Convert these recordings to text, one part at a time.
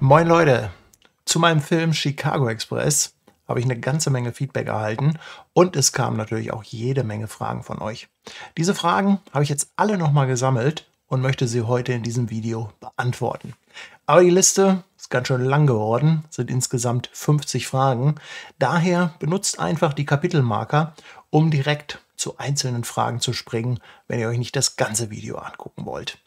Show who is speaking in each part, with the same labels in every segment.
Speaker 1: Moin Leute, zu meinem Film Chicago Express habe ich eine ganze Menge Feedback erhalten und es kamen natürlich auch jede Menge Fragen von euch. Diese Fragen habe ich jetzt alle nochmal gesammelt und möchte sie heute in diesem Video beantworten. Aber die Liste ist ganz schön lang geworden, sind insgesamt 50 Fragen. Daher benutzt einfach die Kapitelmarker, um direkt zu einzelnen Fragen zu springen, wenn ihr euch nicht das ganze Video angucken wollt.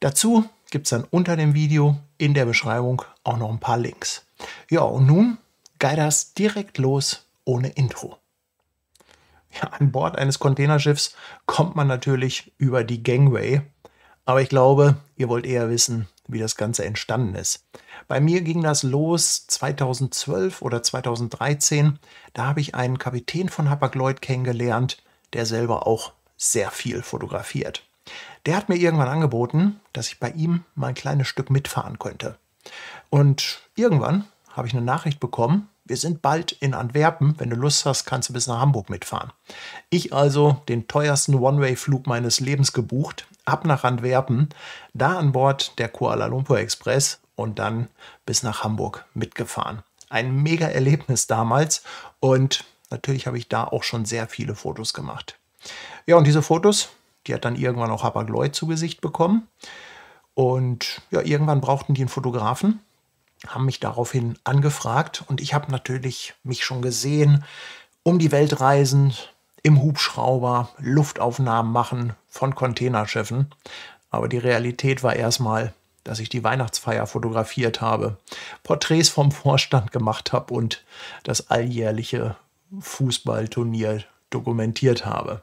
Speaker 1: Dazu gibt es dann unter dem Video in der Beschreibung auch noch ein paar Links. Ja, und nun geht das direkt los ohne Intro. Ja, an Bord eines Containerschiffs kommt man natürlich über die Gangway, aber ich glaube, ihr wollt eher wissen, wie das Ganze entstanden ist. Bei mir ging das los 2012 oder 2013. Da habe ich einen Kapitän von Hapag-Lloyd kennengelernt, der selber auch sehr viel fotografiert. Der hat mir irgendwann angeboten, dass ich bei ihm mein kleines Stück mitfahren könnte. Und irgendwann habe ich eine Nachricht bekommen, wir sind bald in Antwerpen, wenn du Lust hast, kannst du bis nach Hamburg mitfahren. Ich also den teuersten One-Way-Flug meines Lebens gebucht, ab nach Antwerpen, da an Bord der Kuala Lumpur Express und dann bis nach Hamburg mitgefahren. Ein mega Erlebnis damals und natürlich habe ich da auch schon sehr viele Fotos gemacht. Ja, und diese Fotos die hat dann irgendwann auch hapag zu Gesicht bekommen. Und ja, irgendwann brauchten die einen Fotografen, haben mich daraufhin angefragt und ich habe natürlich mich schon gesehen, um die Welt reisen, im Hubschrauber, Luftaufnahmen machen von Containerschiffen. Aber die Realität war erstmal, dass ich die Weihnachtsfeier fotografiert habe, Porträts vom Vorstand gemacht habe und das alljährliche Fußballturnier dokumentiert habe.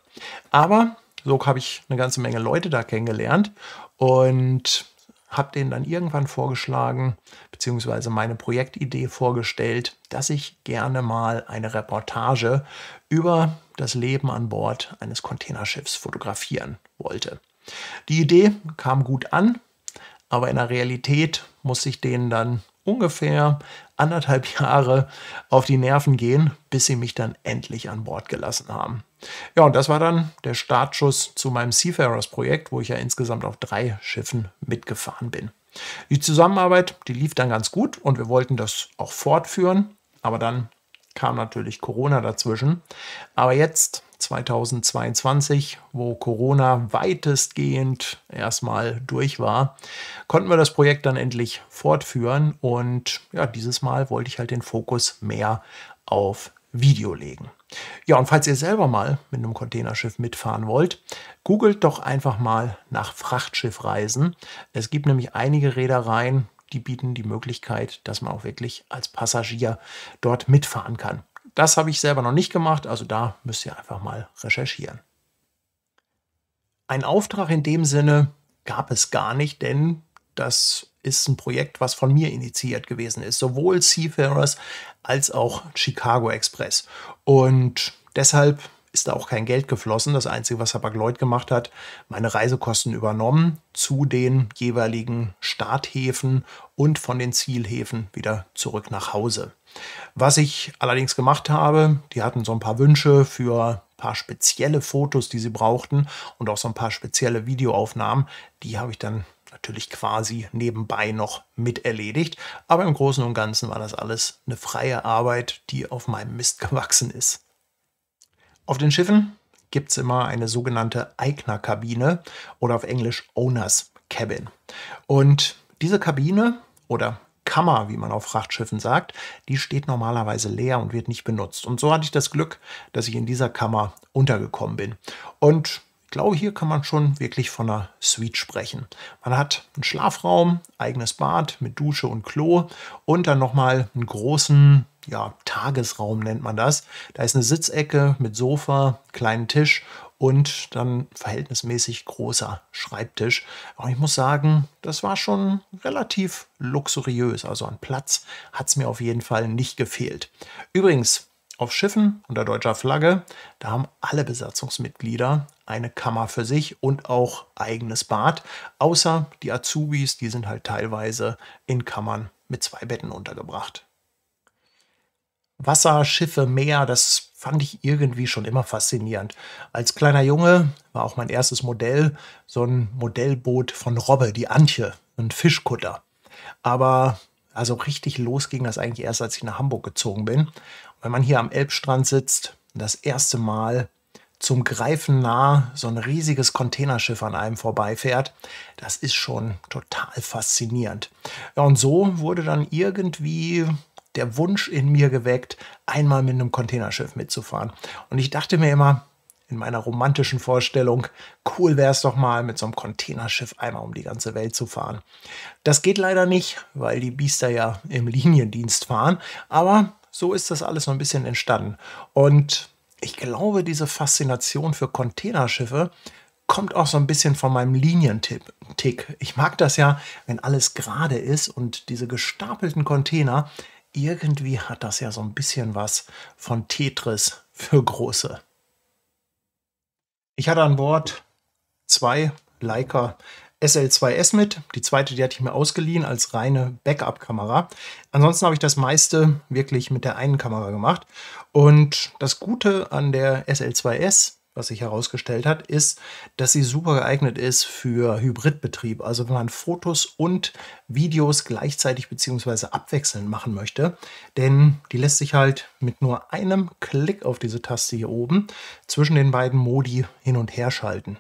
Speaker 1: Aber so habe ich eine ganze Menge Leute da kennengelernt und habe denen dann irgendwann vorgeschlagen, beziehungsweise meine Projektidee vorgestellt, dass ich gerne mal eine Reportage über das Leben an Bord eines Containerschiffs fotografieren wollte. Die Idee kam gut an, aber in der Realität musste ich denen dann ungefähr anderthalb Jahre auf die Nerven gehen, bis sie mich dann endlich an Bord gelassen haben. Ja, und das war dann der Startschuss zu meinem Seafarers-Projekt, wo ich ja insgesamt auf drei Schiffen mitgefahren bin. Die Zusammenarbeit, die lief dann ganz gut und wir wollten das auch fortführen, aber dann kam natürlich Corona dazwischen. Aber jetzt, 2022, wo Corona weitestgehend erstmal durch war, konnten wir das Projekt dann endlich fortführen. Und ja, dieses Mal wollte ich halt den Fokus mehr auf Video legen. Ja, und falls ihr selber mal mit einem Containerschiff mitfahren wollt, googelt doch einfach mal nach Frachtschiffreisen. Es gibt nämlich einige Reedereien, die bieten die Möglichkeit, dass man auch wirklich als Passagier dort mitfahren kann. Das habe ich selber noch nicht gemacht, also da müsst ihr einfach mal recherchieren. Ein Auftrag in dem Sinne gab es gar nicht, denn das ist ein Projekt, was von mir initiiert gewesen ist. Sowohl Seafarers als auch Chicago Express. Und deshalb ist da auch kein Geld geflossen. Das Einzige, was Herr Lloyd gemacht hat, meine Reisekosten übernommen zu den jeweiligen Starthäfen und von den Zielhäfen wieder zurück nach Hause. Was ich allerdings gemacht habe, die hatten so ein paar Wünsche für ein paar spezielle Fotos, die sie brauchten und auch so ein paar spezielle Videoaufnahmen. Die habe ich dann natürlich quasi nebenbei noch mit erledigt. Aber im Großen und Ganzen war das alles eine freie Arbeit, die auf meinem Mist gewachsen ist. Auf den Schiffen gibt es immer eine sogenannte Eignerkabine oder auf Englisch Owners Cabin. Und diese Kabine oder Kammer, wie man auf Frachtschiffen sagt, die steht normalerweise leer und wird nicht benutzt. Und so hatte ich das Glück, dass ich in dieser Kammer untergekommen bin. Und ich glaube, hier kann man schon wirklich von einer Suite sprechen. Man hat einen Schlafraum, eigenes Bad mit Dusche und Klo und dann nochmal einen großen ja, Tagesraum nennt man das. Da ist eine Sitzecke mit Sofa, kleinen Tisch und dann verhältnismäßig großer Schreibtisch. Aber ich muss sagen, das war schon relativ luxuriös. Also an Platz hat es mir auf jeden Fall nicht gefehlt. Übrigens, auf Schiffen unter deutscher Flagge, da haben alle Besatzungsmitglieder eine Kammer für sich und auch eigenes Bad, außer die Azubis, die sind halt teilweise in Kammern mit zwei Betten untergebracht. Wasser, Schiffe, Meer, das fand ich irgendwie schon immer faszinierend. Als kleiner Junge war auch mein erstes Modell so ein Modellboot von Robbe, die Antje, ein Fischkutter. Aber also richtig los ging das eigentlich erst, als ich nach Hamburg gezogen bin. Und wenn man hier am Elbstrand sitzt, das erste Mal zum Greifen nah so ein riesiges Containerschiff an einem vorbeifährt, das ist schon total faszinierend. Ja, und so wurde dann irgendwie der Wunsch in mir geweckt, einmal mit einem Containerschiff mitzufahren. Und ich dachte mir immer, in meiner romantischen Vorstellung, cool wäre es doch mal, mit so einem Containerschiff einmal um die ganze Welt zu fahren. Das geht leider nicht, weil die Biester ja im Liniendienst fahren, aber so ist das alles so ein bisschen entstanden. Und ich glaube, diese Faszination für Containerschiffe kommt auch so ein bisschen von meinem Linientick. Ich mag das ja, wenn alles gerade ist und diese gestapelten Container irgendwie hat das ja so ein bisschen was von Tetris für Große. Ich hatte an Bord zwei Leica SL2S mit. Die zweite, die hatte ich mir ausgeliehen als reine Backup-Kamera. Ansonsten habe ich das meiste wirklich mit der einen Kamera gemacht. Und das Gute an der SL2S was sich herausgestellt hat, ist, dass sie super geeignet ist für Hybridbetrieb. Also wenn man Fotos und Videos gleichzeitig bzw. abwechselnd machen möchte. Denn die lässt sich halt mit nur einem Klick auf diese Taste hier oben zwischen den beiden Modi hin und her schalten.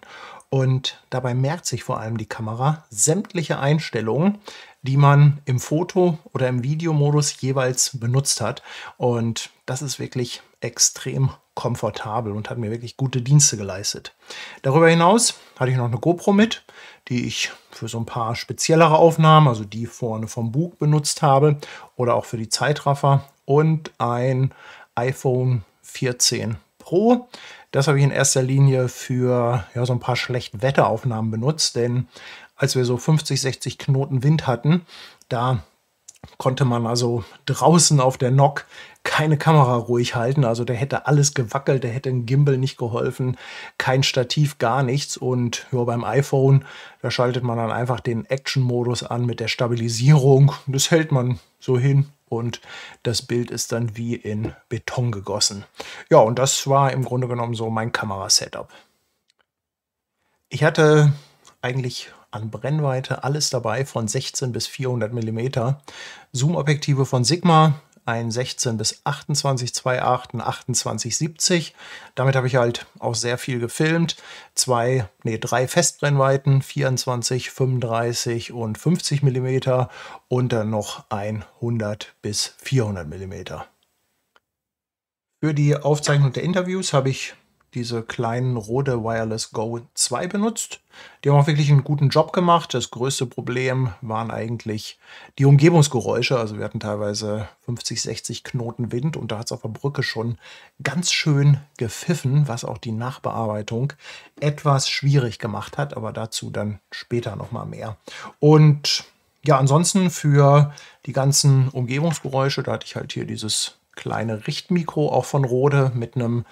Speaker 1: Und dabei merkt sich vor allem die Kamera sämtliche Einstellungen, die man im Foto- oder im Videomodus jeweils benutzt hat. Und das ist wirklich extrem komfortabel und hat mir wirklich gute Dienste geleistet. Darüber hinaus hatte ich noch eine GoPro mit, die ich für so ein paar speziellere Aufnahmen, also die vorne vom Bug benutzt habe oder auch für die Zeitraffer und ein iPhone 14 Pro. Das habe ich in erster Linie für ja, so ein paar Wetteraufnahmen benutzt, denn als wir so 50, 60 Knoten Wind hatten, da konnte man also draußen auf der Nock keine Kamera ruhig halten. Also der hätte alles gewackelt, der hätte ein Gimbal nicht geholfen, kein Stativ, gar nichts. Und ja, beim iPhone, da schaltet man dann einfach den Action-Modus an mit der Stabilisierung. Das hält man so hin und das Bild ist dann wie in Beton gegossen. Ja, und das war im Grunde genommen so mein Kamerasetup. Ich hatte eigentlich an Brennweite, alles dabei von 16 bis 400 mm. Zoomobjektive von Sigma, ein 16 bis 28 2.8, ein 28 70. Damit habe ich halt auch sehr viel gefilmt. Zwei, nee, drei Festbrennweiten, 24, 35 und 50 mm und dann noch ein 100 bis 400 mm. Für die Aufzeichnung der Interviews habe ich diese kleinen Rode Wireless Go 2 benutzt. Die haben auch wirklich einen guten Job gemacht. Das größte Problem waren eigentlich die Umgebungsgeräusche. Also wir hatten teilweise 50, 60 Knoten Wind und da hat es auf der Brücke schon ganz schön gepfiffen, was auch die Nachbearbeitung etwas schwierig gemacht hat, aber dazu dann später nochmal mehr. Und ja, ansonsten für die ganzen Umgebungsgeräusche, da hatte ich halt hier dieses kleine Richtmikro auch von Rode mit einem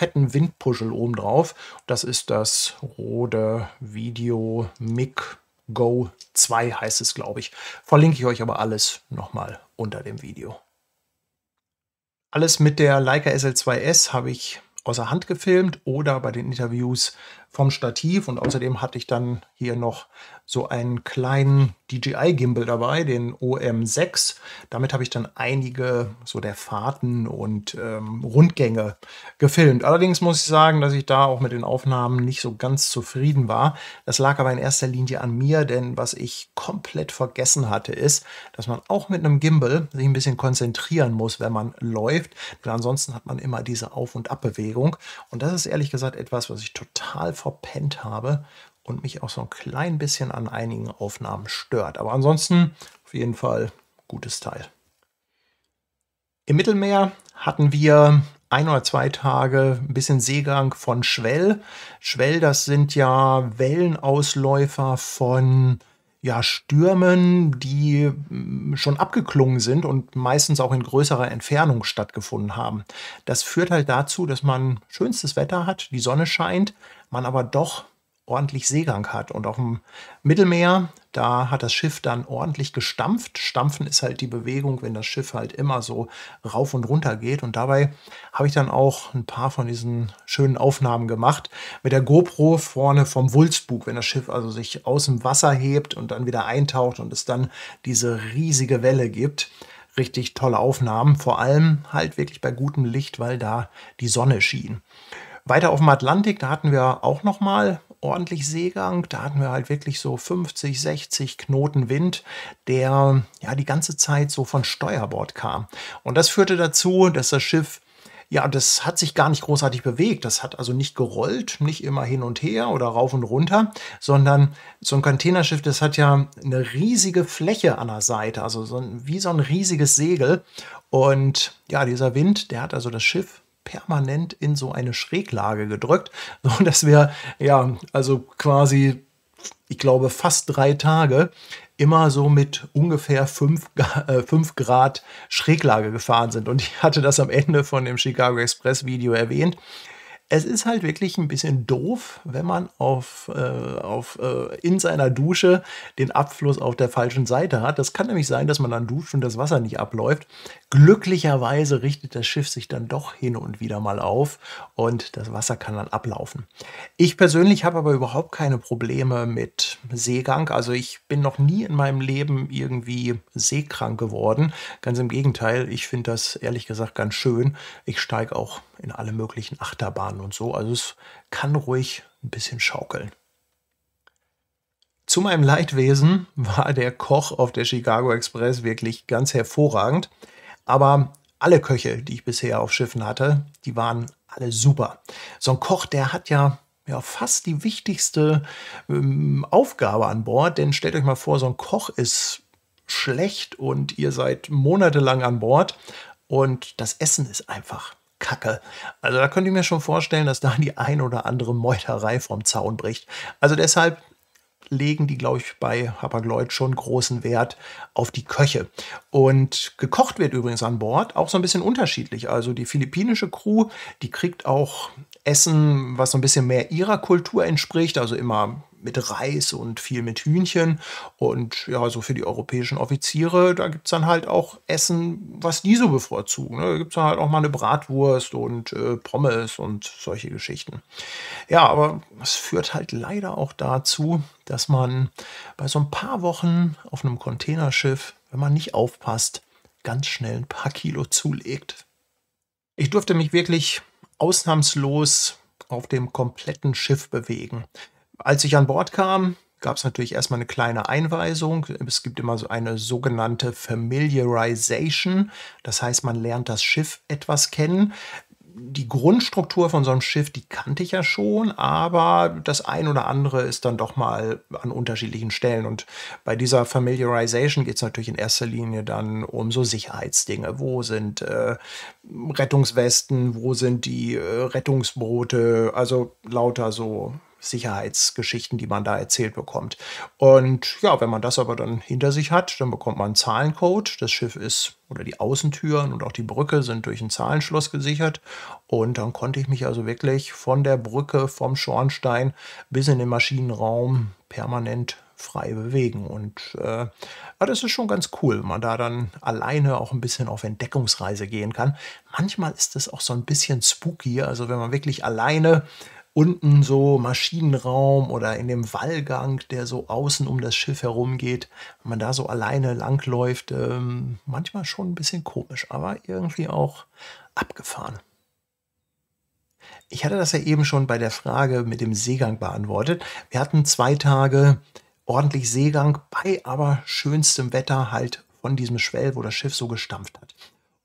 Speaker 1: fetten Windpuschel oben drauf. Das ist das Rode Video Mic Go 2 heißt es, glaube ich. Verlinke ich euch aber alles nochmal unter dem Video. Alles mit der Leica SL2S habe ich außer Hand gefilmt oder bei den Interviews vom Stativ und außerdem hatte ich dann hier noch so einen kleinen DJI-Gimbal dabei, den OM6. Damit habe ich dann einige so der Fahrten und ähm, Rundgänge gefilmt. Allerdings muss ich sagen, dass ich da auch mit den Aufnahmen nicht so ganz zufrieden war. Das lag aber in erster Linie an mir, denn was ich komplett vergessen hatte, ist, dass man auch mit einem Gimbal sich ein bisschen konzentrieren muss, wenn man läuft. Denn ansonsten hat man immer diese Auf- und Abbewegung. Und das ist ehrlich gesagt etwas, was ich total verpennt habe und mich auch so ein klein bisschen an einigen Aufnahmen stört. Aber ansonsten auf jeden Fall gutes Teil. Im Mittelmeer hatten wir ein oder zwei Tage ein bisschen Seegang von Schwell. Schwell, das sind ja Wellenausläufer von ja, Stürmen, die hm, schon abgeklungen sind und meistens auch in größerer Entfernung stattgefunden haben. Das führt halt dazu, dass man schönstes Wetter hat, die Sonne scheint, man aber doch ordentlich Seegang hat. Und auf dem Mittelmeer da hat das Schiff dann ordentlich gestampft. Stampfen ist halt die Bewegung, wenn das Schiff halt immer so rauf und runter geht. Und dabei habe ich dann auch ein paar von diesen schönen Aufnahmen gemacht. Mit der GoPro vorne vom Wulstbug, wenn das Schiff also sich aus dem Wasser hebt und dann wieder eintaucht und es dann diese riesige Welle gibt richtig tolle Aufnahmen, vor allem halt wirklich bei gutem Licht, weil da die Sonne schien. Weiter auf dem Atlantik, da hatten wir auch noch mal ordentlich Seegang. Da hatten wir halt wirklich so 50, 60 Knoten Wind, der ja die ganze Zeit so von Steuerbord kam. Und das führte dazu, dass das Schiff ja, das hat sich gar nicht großartig bewegt. Das hat also nicht gerollt, nicht immer hin und her oder rauf und runter, sondern so ein Containerschiff, das hat ja eine riesige Fläche an der Seite, also so ein, wie so ein riesiges Segel. Und ja, dieser Wind, der hat also das Schiff permanent in so eine Schräglage gedrückt, so dass wir ja also quasi ich glaube fast drei Tage immer so mit ungefähr 5, äh, Grad Schräglage gefahren sind. Und ich hatte das am Ende von dem Chicago Express Video erwähnt. Es ist halt wirklich ein bisschen doof, wenn man auf, äh, auf, äh, in seiner Dusche den Abfluss auf der falschen Seite hat. Das kann nämlich sein, dass man dann duscht und das Wasser nicht abläuft. Glücklicherweise richtet das Schiff sich dann doch hin und wieder mal auf und das Wasser kann dann ablaufen. Ich persönlich habe aber überhaupt keine Probleme mit Seegang. Also ich bin noch nie in meinem Leben irgendwie seekrank geworden. Ganz im Gegenteil, ich finde das ehrlich gesagt ganz schön. Ich steige auch in alle möglichen Achterbahnen Jahren und so. Also es kann ruhig ein bisschen schaukeln. Zu meinem Leidwesen war der Koch auf der Chicago Express wirklich ganz hervorragend. Aber alle Köche, die ich bisher auf Schiffen hatte, die waren alle super. So ein Koch, der hat ja ja, fast die wichtigste ähm, Aufgabe an Bord. Denn stellt euch mal vor, so ein Koch ist schlecht und ihr seid monatelang an Bord und das Essen ist einfach Kacke. Also da könnte ich mir schon vorstellen, dass da die ein oder andere Meuterei vom Zaun bricht. Also deshalb legen die, glaube ich, bei Hapag-Lloyd schon großen Wert auf die Köche. Und gekocht wird übrigens an Bord auch so ein bisschen unterschiedlich. Also die philippinische Crew, die kriegt auch Essen, was so ein bisschen mehr ihrer Kultur entspricht, also immer mit Reis und viel mit Hühnchen. Und ja, so für die europäischen Offiziere, da gibt es dann halt auch Essen, was die so bevorzugen. Ne? Da gibt es dann halt auch mal eine Bratwurst und äh, Pommes und solche Geschichten. Ja, aber es führt halt leider auch dazu, dass man bei so ein paar Wochen auf einem Containerschiff, wenn man nicht aufpasst, ganz schnell ein paar Kilo zulegt. Ich durfte mich wirklich ausnahmslos auf dem kompletten Schiff bewegen. Als ich an Bord kam, gab es natürlich erstmal eine kleine Einweisung. Es gibt immer so eine sogenannte Familiarization. Das heißt, man lernt das Schiff etwas kennen. Die Grundstruktur von so einem Schiff, die kannte ich ja schon, aber das ein oder andere ist dann doch mal an unterschiedlichen Stellen. Und bei dieser Familiarization geht es natürlich in erster Linie dann um so Sicherheitsdinge. Wo sind äh, Rettungswesten, wo sind die äh, Rettungsboote, also lauter so Sicherheitsgeschichten, die man da erzählt bekommt. Und ja, wenn man das aber dann hinter sich hat, dann bekommt man einen Zahlencode. Das Schiff ist oder die Außentüren und auch die Brücke sind durch ein Zahlenschloss gesichert. Und dann konnte ich mich also wirklich von der Brücke, vom Schornstein bis in den Maschinenraum permanent frei bewegen. Und äh, das ist schon ganz cool, wenn man da dann alleine auch ein bisschen auf Entdeckungsreise gehen kann. Manchmal ist das auch so ein bisschen spooky, also wenn man wirklich alleine unten so Maschinenraum oder in dem Wallgang, der so außen um das Schiff herum geht, wenn man da so alleine langläuft, ähm, manchmal schon ein bisschen komisch, aber irgendwie auch abgefahren. Ich hatte das ja eben schon bei der Frage mit dem Seegang beantwortet. Wir hatten zwei Tage ordentlich Seegang bei aber schönstem Wetter halt von diesem Schwell, wo das Schiff so gestampft hat.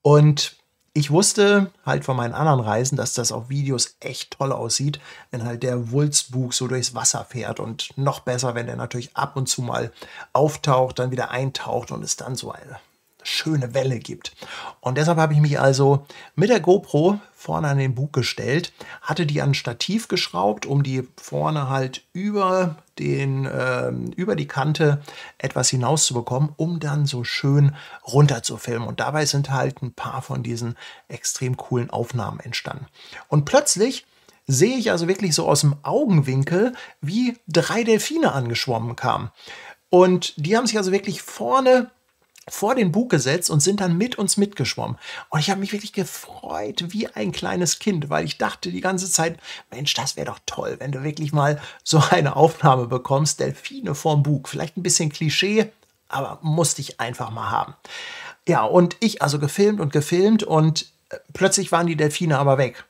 Speaker 1: Und ich wusste halt von meinen anderen Reisen, dass das auf Videos echt toll aussieht, wenn halt der Wulstbug so durchs Wasser fährt und noch besser, wenn der natürlich ab und zu mal auftaucht, dann wieder eintaucht und es dann so eine schöne Welle gibt. Und deshalb habe ich mich also mit der GoPro vorne an den Bug gestellt, hatte die an Stativ geschraubt, um die vorne halt über, den, äh, über die Kante etwas hinauszubekommen, um dann so schön runter zu filmen. Und dabei sind halt ein paar von diesen extrem coolen Aufnahmen entstanden. Und plötzlich sehe ich also wirklich so aus dem Augenwinkel, wie drei Delfine angeschwommen kamen. Und die haben sich also wirklich vorne vor den Bug gesetzt und sind dann mit uns mitgeschwommen. Und ich habe mich wirklich gefreut wie ein kleines Kind, weil ich dachte die ganze Zeit, Mensch, das wäre doch toll, wenn du wirklich mal so eine Aufnahme bekommst, Delfine vorm Bug. Vielleicht ein bisschen Klischee, aber musste ich einfach mal haben. Ja, und ich also gefilmt und gefilmt und äh, plötzlich waren die Delfine aber weg.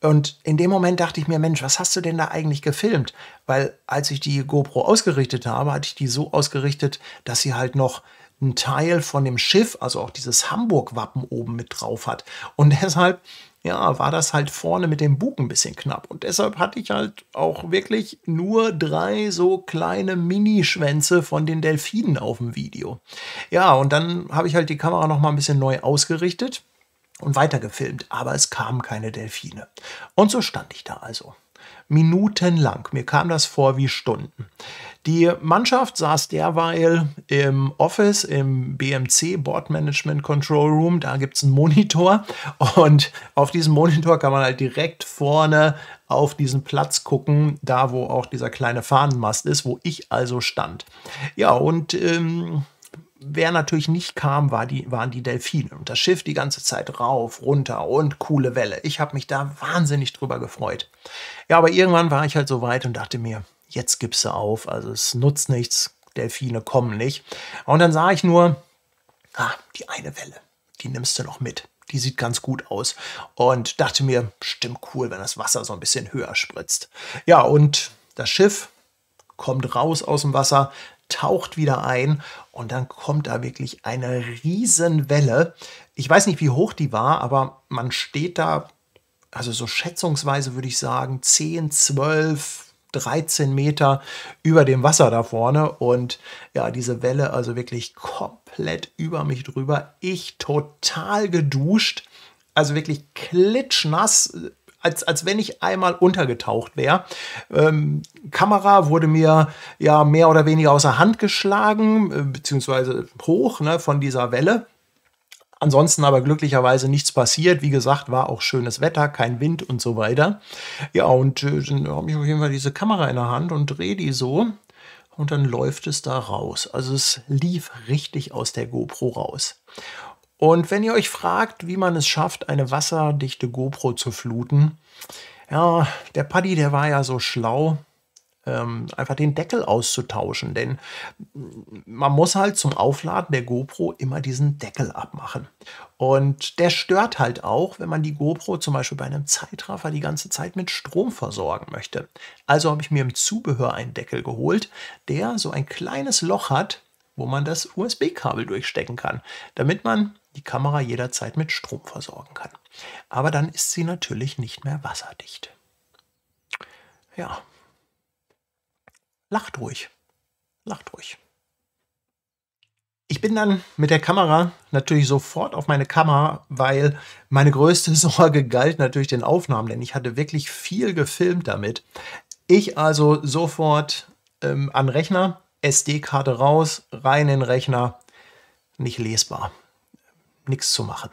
Speaker 1: Und in dem Moment dachte ich mir, Mensch, was hast du denn da eigentlich gefilmt? Weil als ich die GoPro ausgerichtet habe, hatte ich die so ausgerichtet, dass sie halt noch ein Teil von dem Schiff, also auch dieses Hamburg-Wappen oben mit drauf hat. Und deshalb ja, war das halt vorne mit dem Bug ein bisschen knapp. Und deshalb hatte ich halt auch wirklich nur drei so kleine Minischwänze von den Delfinen auf dem Video. Ja, und dann habe ich halt die Kamera nochmal ein bisschen neu ausgerichtet und weitergefilmt. Aber es kamen keine Delfine. Und so stand ich da also. Minutenlang. Mir kam das vor wie Stunden. Die Mannschaft saß derweil im Office, im BMC, Board Management Control Room. Da gibt es einen Monitor und auf diesem Monitor kann man halt direkt vorne auf diesen Platz gucken, da wo auch dieser kleine Fahnenmast ist, wo ich also stand. Ja, und ähm, wer natürlich nicht kam, war die, waren die Delfine. Und das Schiff die ganze Zeit rauf, runter und coole Welle. Ich habe mich da wahnsinnig drüber gefreut. Ja, aber irgendwann war ich halt so weit und dachte mir, jetzt gibst du auf, also es nutzt nichts, Delfine kommen nicht. Und dann sah ich nur, ah, die eine Welle, die nimmst du noch mit. Die sieht ganz gut aus und dachte mir, stimmt cool, wenn das Wasser so ein bisschen höher spritzt. Ja, und das Schiff kommt raus aus dem Wasser, taucht wieder ein und dann kommt da wirklich eine Riesenwelle. Ich weiß nicht, wie hoch die war, aber man steht da, also so schätzungsweise würde ich sagen, 10, 12, 13 Meter über dem Wasser da vorne. Und ja, diese Welle also wirklich komplett über mich drüber. Ich total geduscht. Also wirklich klitschnass, als, als wenn ich einmal untergetaucht wäre. Ähm, Kamera wurde mir ja mehr oder weniger außer Hand geschlagen, äh, beziehungsweise hoch ne, von dieser Welle. Ansonsten aber glücklicherweise nichts passiert. Wie gesagt, war auch schönes Wetter, kein Wind und so weiter. Ja, und äh, dann habe ich auf jeden Fall diese Kamera in der Hand und drehe die so und dann läuft es da raus. Also es lief richtig aus der GoPro raus. Und wenn ihr euch fragt, wie man es schafft, eine wasserdichte GoPro zu fluten, ja, der Paddy, der war ja so schlau, ähm, einfach den Deckel auszutauschen. Denn man muss halt zum Aufladen der GoPro immer diesen Deckel abmachen. Und der stört halt auch, wenn man die GoPro zum Beispiel bei einem Zeitraffer die ganze Zeit mit Strom versorgen möchte. Also habe ich mir im Zubehör einen Deckel geholt, der so ein kleines Loch hat, wo man das USB-Kabel durchstecken kann, damit man die Kamera jederzeit mit Strom versorgen kann. Aber dann ist sie natürlich nicht mehr wasserdicht. Ja, lacht ruhig. Lacht ruhig. Ich bin dann mit der Kamera natürlich sofort auf meine Kamera, weil meine größte Sorge galt natürlich den Aufnahmen, denn ich hatte wirklich viel gefilmt damit. Ich also sofort ähm, an Rechner, SD-Karte raus, rein in Rechner, nicht lesbar, nichts zu machen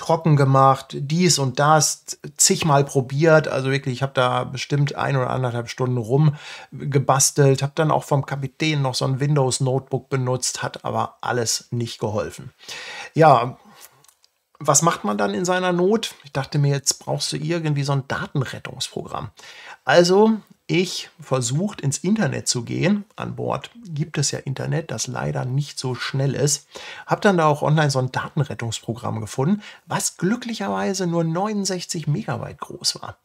Speaker 1: trocken gemacht, dies und das, zigmal probiert. Also wirklich, ich habe da bestimmt ein oder anderthalb Stunden rumgebastelt, habe dann auch vom Kapitän noch so ein Windows-Notebook benutzt, hat aber alles nicht geholfen. Ja, was macht man dann in seiner Not? Ich dachte mir, jetzt brauchst du irgendwie so ein Datenrettungsprogramm. Also ich versucht, ins Internet zu gehen. An Bord gibt es ja Internet, das leider nicht so schnell ist. Habe dann da auch online so ein Datenrettungsprogramm gefunden, was glücklicherweise nur 69 Megabyte groß war.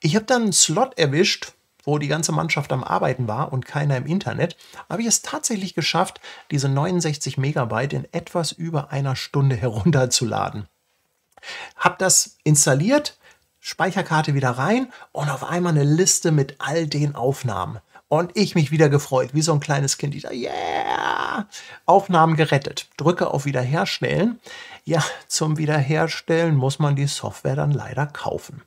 Speaker 1: Ich habe dann einen Slot erwischt, wo die ganze Mannschaft am Arbeiten war und keiner im Internet, habe ich es tatsächlich geschafft, diese 69 Megabyte in etwas über einer Stunde herunterzuladen. Habe das installiert, Speicherkarte wieder rein und auf einmal eine Liste mit all den Aufnahmen. Und ich mich wieder gefreut, wie so ein kleines Kind. Ich da, yeah! Aufnahmen gerettet. Drücke auf Wiederherstellen. Ja, zum Wiederherstellen muss man die Software dann leider kaufen.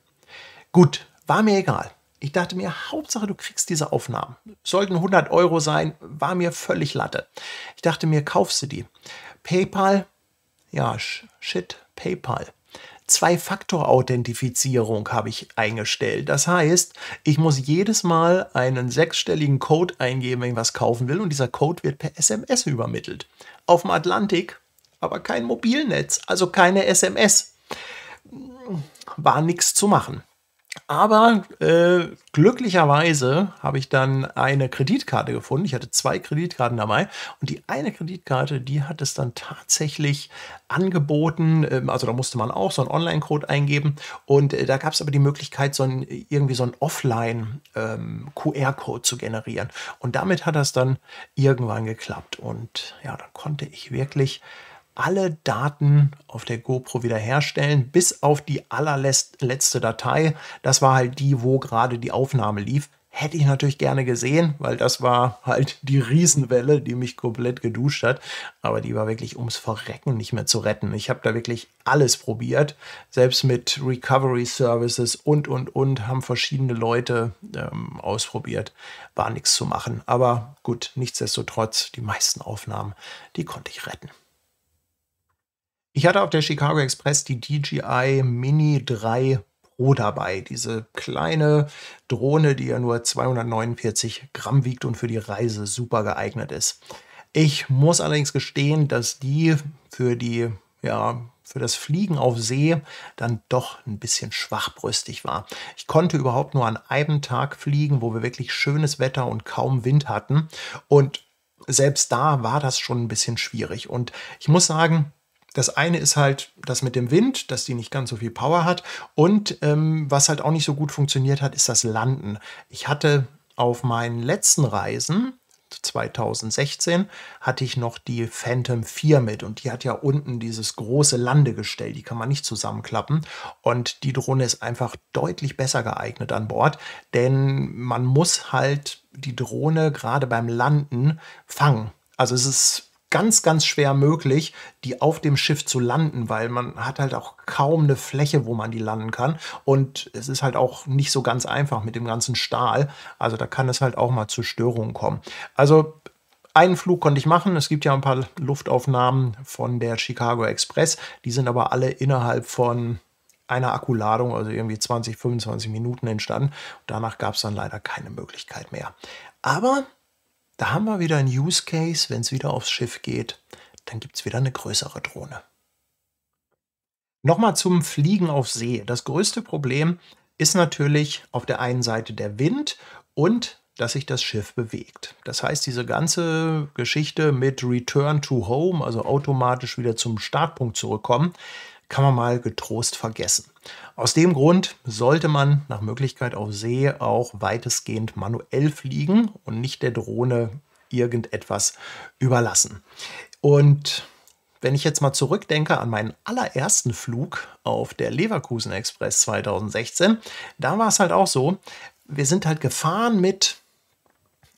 Speaker 1: Gut, war mir egal. Ich dachte mir, Hauptsache du kriegst diese Aufnahmen. Sollten 100 Euro sein, war mir völlig Latte. Ich dachte mir, kaufst du die. PayPal, ja, shit, PayPal. Zwei-Faktor-Authentifizierung habe ich eingestellt. Das heißt, ich muss jedes Mal einen sechsstelligen Code eingeben, wenn ich was kaufen will und dieser Code wird per SMS übermittelt. Auf dem Atlantik aber kein Mobilnetz, also keine SMS. War nichts zu machen. Aber äh, glücklicherweise habe ich dann eine Kreditkarte gefunden. Ich hatte zwei Kreditkarten dabei und die eine Kreditkarte, die hat es dann tatsächlich angeboten. Ähm, also da musste man auch so einen Online-Code eingeben und äh, da gab es aber die Möglichkeit, so ein, irgendwie so einen Offline-QR-Code ähm, zu generieren. Und damit hat das dann irgendwann geklappt und ja, dann konnte ich wirklich alle Daten auf der GoPro wiederherstellen, bis auf die allerletzte Datei. Das war halt die, wo gerade die Aufnahme lief. Hätte ich natürlich gerne gesehen, weil das war halt die Riesenwelle, die mich komplett geduscht hat. Aber die war wirklich ums Verrecken nicht mehr zu retten. Ich habe da wirklich alles probiert. Selbst mit Recovery Services und, und, und haben verschiedene Leute ähm, ausprobiert. War nichts zu machen. Aber gut, nichtsdestotrotz, die meisten Aufnahmen, die konnte ich retten. Ich hatte auf der Chicago Express die DJI Mini 3 Pro dabei. Diese kleine Drohne, die ja nur 249 Gramm wiegt und für die Reise super geeignet ist. Ich muss allerdings gestehen, dass die für die ja, für das Fliegen auf See dann doch ein bisschen schwachbrüstig war. Ich konnte überhaupt nur an einem Tag fliegen, wo wir wirklich schönes Wetter und kaum Wind hatten. Und selbst da war das schon ein bisschen schwierig. Und ich muss sagen, das eine ist halt das mit dem Wind, dass die nicht ganz so viel Power hat. Und ähm, was halt auch nicht so gut funktioniert hat, ist das Landen. Ich hatte auf meinen letzten Reisen 2016 hatte ich noch die Phantom 4 mit und die hat ja unten dieses große Landegestell, die kann man nicht zusammenklappen und die Drohne ist einfach deutlich besser geeignet an Bord, denn man muss halt die Drohne gerade beim Landen fangen. Also es ist ganz, ganz schwer möglich, die auf dem Schiff zu landen, weil man hat halt auch kaum eine Fläche, wo man die landen kann. Und es ist halt auch nicht so ganz einfach mit dem ganzen Stahl. Also da kann es halt auch mal zu Störungen kommen. Also einen Flug konnte ich machen. Es gibt ja ein paar Luftaufnahmen von der Chicago Express. Die sind aber alle innerhalb von einer Akkuladung, also irgendwie 20, 25 Minuten entstanden. Danach gab es dann leider keine Möglichkeit mehr. Aber da haben wir wieder einen Use Case, wenn es wieder aufs Schiff geht, dann gibt es wieder eine größere Drohne. Nochmal zum Fliegen auf See. Das größte Problem ist natürlich auf der einen Seite der Wind und dass sich das Schiff bewegt. Das heißt, diese ganze Geschichte mit Return to Home, also automatisch wieder zum Startpunkt zurückkommen, kann man mal getrost vergessen. Aus dem Grund sollte man nach Möglichkeit auf See auch weitestgehend manuell fliegen und nicht der Drohne irgendetwas überlassen. Und wenn ich jetzt mal zurückdenke an meinen allerersten Flug auf der Leverkusen Express 2016, da war es halt auch so, wir sind halt gefahren mit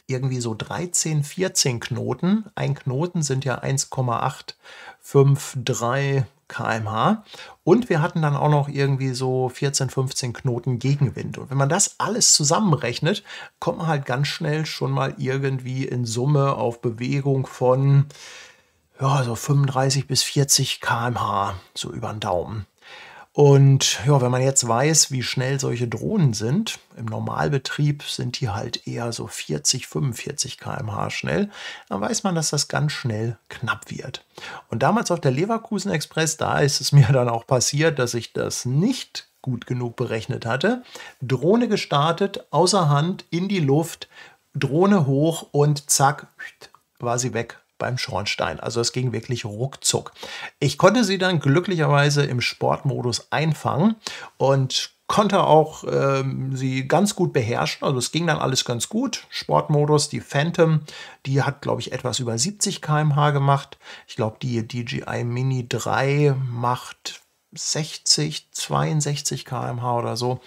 Speaker 1: irgendwie so 13, 14 Knoten. Ein Knoten sind ja 1,853 kmh. Und wir hatten dann auch noch irgendwie so 14, 15 Knoten Gegenwind. Und wenn man das alles zusammenrechnet, kommt man halt ganz schnell schon mal irgendwie in Summe auf Bewegung von ja, so 35 bis 40 kmh, so über den Daumen. Und ja, wenn man jetzt weiß, wie schnell solche Drohnen sind, im Normalbetrieb sind die halt eher so 40, 45 km/h schnell, dann weiß man, dass das ganz schnell knapp wird. Und damals auf der Leverkusen Express, da ist es mir dann auch passiert, dass ich das nicht gut genug berechnet hatte. Drohne gestartet, außer Hand, in die Luft, Drohne hoch und zack, war sie weg beim Schornstein. Also es ging wirklich ruckzuck. Ich konnte sie dann glücklicherweise im Sportmodus einfangen und konnte auch ähm, sie ganz gut beherrschen. Also es ging dann alles ganz gut. Sportmodus, die Phantom, die hat, glaube ich, etwas über 70 km/h gemacht. Ich glaube, die DJI Mini 3 macht 60, 62 km/h oder so.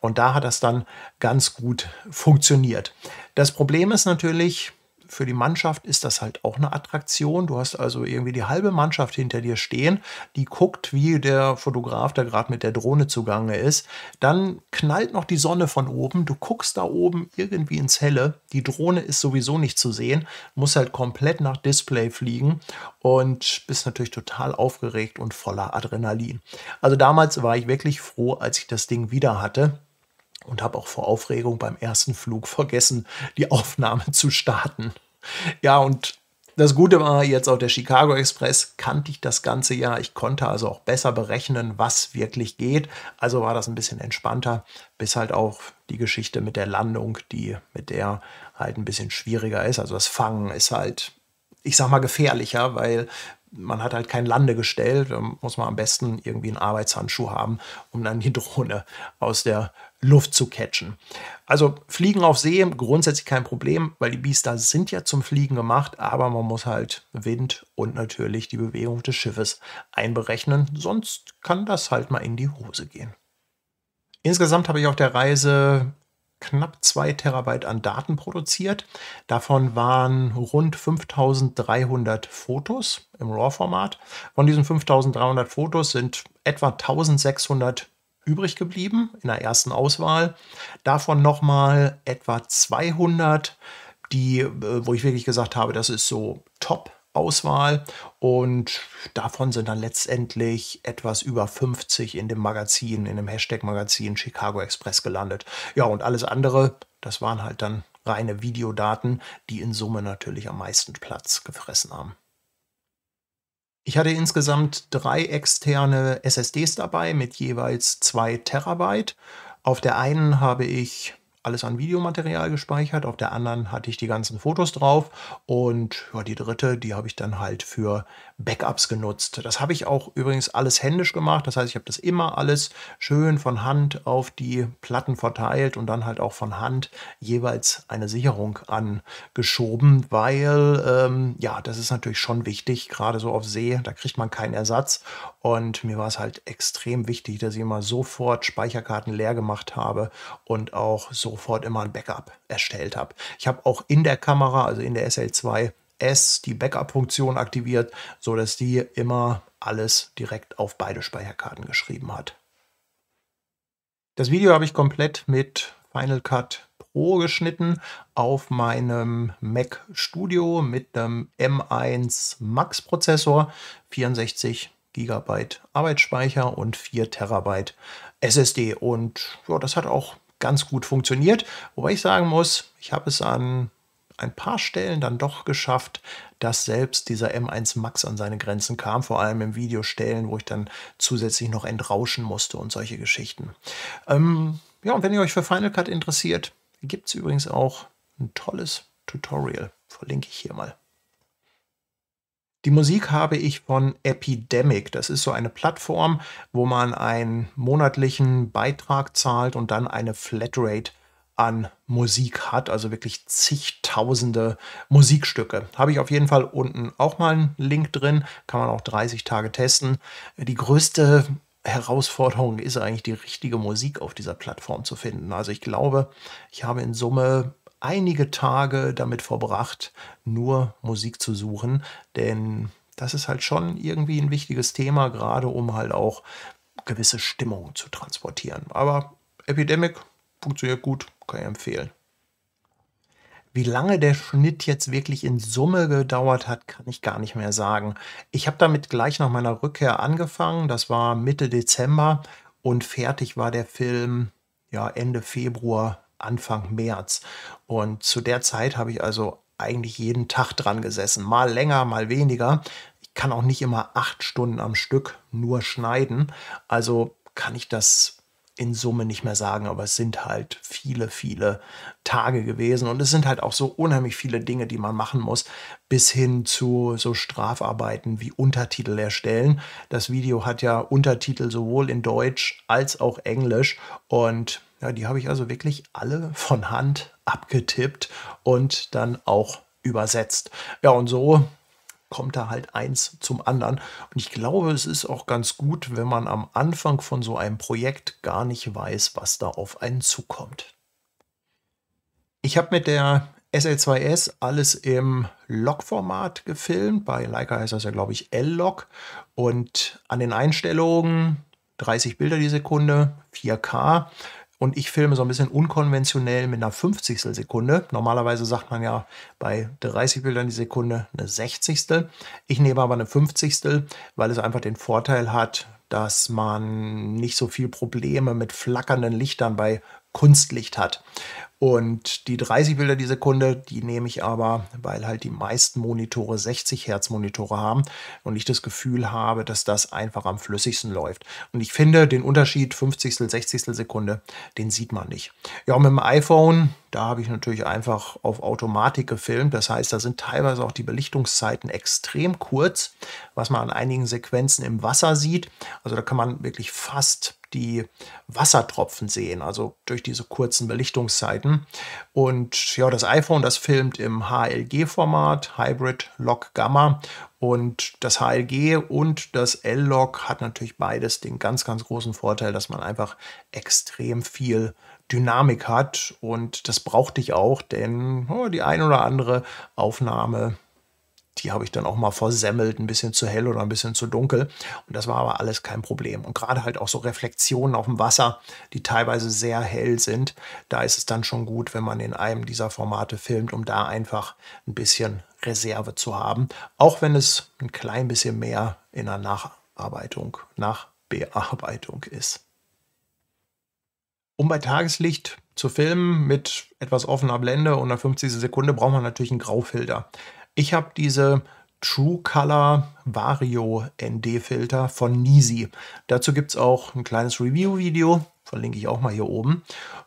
Speaker 1: Und da hat das dann ganz gut funktioniert. Das Problem ist natürlich, für die Mannschaft ist das halt auch eine Attraktion. Du hast also irgendwie die halbe Mannschaft hinter dir stehen, die guckt, wie der Fotograf da gerade mit der Drohne zugange ist. Dann knallt noch die Sonne von oben, du guckst da oben irgendwie ins Helle. Die Drohne ist sowieso nicht zu sehen, muss halt komplett nach Display fliegen und bist natürlich total aufgeregt und voller Adrenalin. Also damals war ich wirklich froh, als ich das Ding wieder hatte und habe auch vor Aufregung beim ersten Flug vergessen, die Aufnahme zu starten. Ja, und das Gute war jetzt auch der Chicago Express, kannte ich das ganze Jahr. Ich konnte also auch besser berechnen, was wirklich geht. Also war das ein bisschen entspannter, bis halt auch die Geschichte mit der Landung, die mit der halt ein bisschen schwieriger ist. Also das Fangen ist halt, ich sag mal, gefährlicher, weil man hat halt kein Landegestell. Da muss man am besten irgendwie einen Arbeitshandschuh haben, um dann die Drohne aus der Luft zu catchen. Also Fliegen auf See grundsätzlich kein Problem, weil die Biester sind ja zum Fliegen gemacht, aber man muss halt Wind und natürlich die Bewegung des Schiffes einberechnen, sonst kann das halt mal in die Hose gehen. Insgesamt habe ich auf der Reise knapp 2 Terabyte an Daten produziert. Davon waren rund 5300 Fotos im RAW-Format. Von diesen 5300 Fotos sind etwa 1600 übrig geblieben in der ersten Auswahl. Davon nochmal etwa 200, die, äh, wo ich wirklich gesagt habe, das ist so top. Auswahl und davon sind dann letztendlich etwas über 50 in dem Magazin, in dem Hashtag-Magazin Chicago Express gelandet. Ja, und alles andere, das waren halt dann reine Videodaten, die in Summe natürlich am meisten Platz gefressen haben. Ich hatte insgesamt drei externe SSDs dabei mit jeweils zwei Terabyte. Auf der einen habe ich alles an Videomaterial gespeichert, auf der anderen hatte ich die ganzen Fotos drauf und ja, die dritte, die habe ich dann halt für Backups genutzt. Das habe ich auch übrigens alles händisch gemacht. Das heißt, ich habe das immer alles schön von Hand auf die Platten verteilt und dann halt auch von Hand jeweils eine Sicherung angeschoben, weil ähm, ja, das ist natürlich schon wichtig, gerade so auf See, da kriegt man keinen Ersatz. Und mir war es halt extrem wichtig, dass ich immer sofort Speicherkarten leer gemacht habe und auch sofort immer ein Backup erstellt habe. Ich habe auch in der Kamera, also in der SL2, S die Backup-Funktion aktiviert, sodass die immer alles direkt auf beide Speicherkarten geschrieben hat. Das Video habe ich komplett mit Final Cut Pro geschnitten auf meinem Mac Studio mit einem M1 Max Prozessor, 64 GB Arbeitsspeicher und 4 TB SSD. Und ja, das hat auch ganz gut funktioniert. Wobei ich sagen muss, ich habe es an ein paar Stellen dann doch geschafft, dass selbst dieser M1 Max an seine Grenzen kam, vor allem im Video Stellen, wo ich dann zusätzlich noch entrauschen musste und solche Geschichten. Ähm, ja, und wenn ihr euch für Final Cut interessiert, gibt es übrigens auch ein tolles Tutorial, verlinke ich hier mal. Die Musik habe ich von Epidemic. Das ist so eine Plattform, wo man einen monatlichen Beitrag zahlt und dann eine Flatrate an Musik hat, also wirklich zigtausende Musikstücke. Habe ich auf jeden Fall unten auch mal einen Link drin, kann man auch 30 Tage testen. Die größte Herausforderung ist eigentlich die richtige Musik auf dieser Plattform zu finden. Also ich glaube, ich habe in Summe einige Tage damit verbracht, nur Musik zu suchen, denn das ist halt schon irgendwie ein wichtiges Thema, gerade um halt auch gewisse Stimmung zu transportieren. Aber Epidemic funktioniert gut, kann ich empfehlen. Wie lange der Schnitt jetzt wirklich in Summe gedauert hat, kann ich gar nicht mehr sagen. Ich habe damit gleich nach meiner Rückkehr angefangen. Das war Mitte Dezember und fertig war der Film ja Ende Februar, Anfang März. Und zu der Zeit habe ich also eigentlich jeden Tag dran gesessen. Mal länger, mal weniger. Ich kann auch nicht immer acht Stunden am Stück nur schneiden. Also kann ich das in Summe nicht mehr sagen, aber es sind halt viele, viele Tage gewesen. Und es sind halt auch so unheimlich viele Dinge, die man machen muss, bis hin zu so Strafarbeiten wie Untertitel erstellen. Das Video hat ja Untertitel sowohl in Deutsch als auch Englisch. Und ja, die habe ich also wirklich alle von Hand abgetippt und dann auch übersetzt. Ja, und so kommt da halt eins zum anderen. Und ich glaube, es ist auch ganz gut, wenn man am Anfang von so einem Projekt gar nicht weiß, was da auf einen zukommt. Ich habe mit der SL2S alles im Log-Format gefilmt. Bei Leica heißt das ja, glaube ich, L-Log. Und an den Einstellungen 30 Bilder die Sekunde, 4K und ich filme so ein bisschen unkonventionell mit einer 50. Sekunde. Normalerweise sagt man ja bei 30 Bildern die Sekunde eine 60. Ich nehme aber eine 50. weil es einfach den Vorteil hat, dass man nicht so viel Probleme mit flackernden Lichtern bei Kunstlicht hat. Und die 30 Bilder die Sekunde, die nehme ich aber, weil halt die meisten Monitore 60 Hertz Monitore haben und ich das Gefühl habe, dass das einfach am flüssigsten läuft. Und ich finde den Unterschied 50, 60 Sekunde, den sieht man nicht. Ja, mit dem iPhone, da habe ich natürlich einfach auf Automatik gefilmt. Das heißt, da sind teilweise auch die Belichtungszeiten extrem kurz, was man an einigen Sequenzen im Wasser sieht. Also da kann man wirklich fast die Wassertropfen sehen, also durch diese kurzen Belichtungszeiten hatten. Und ja, das iPhone, das filmt im HLG-Format, Hybrid Log Gamma. Und das HLG und das L-Log hat natürlich beides den ganz, ganz großen Vorteil, dass man einfach extrem viel Dynamik hat. Und das brauchte ich auch, denn oh, die ein oder andere Aufnahme die habe ich dann auch mal versemmelt, ein bisschen zu hell oder ein bisschen zu dunkel. Und das war aber alles kein Problem. Und gerade halt auch so Reflexionen auf dem Wasser, die teilweise sehr hell sind, da ist es dann schon gut, wenn man in einem dieser Formate filmt, um da einfach ein bisschen Reserve zu haben. Auch wenn es ein klein bisschen mehr in der Nacharbeitung, Nachbearbeitung ist. Um bei Tageslicht zu filmen mit etwas offener Blende und einer 50. Sekunde braucht man natürlich einen Graufilter. Ich habe diese True Color Vario ND Filter von Nisi. Dazu gibt es auch ein kleines Review-Video, verlinke ich auch mal hier oben.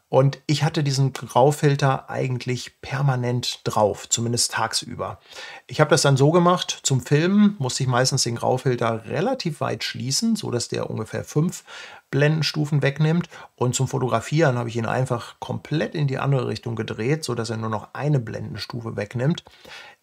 Speaker 1: Und ich hatte diesen Graufilter eigentlich permanent drauf, zumindest tagsüber. Ich habe das dann so gemacht, zum Filmen musste ich meistens den Graufilter relativ weit schließen, sodass der ungefähr fünf Blendenstufen wegnimmt. Und zum Fotografieren habe ich ihn einfach komplett in die andere Richtung gedreht, sodass er nur noch eine Blendenstufe wegnimmt.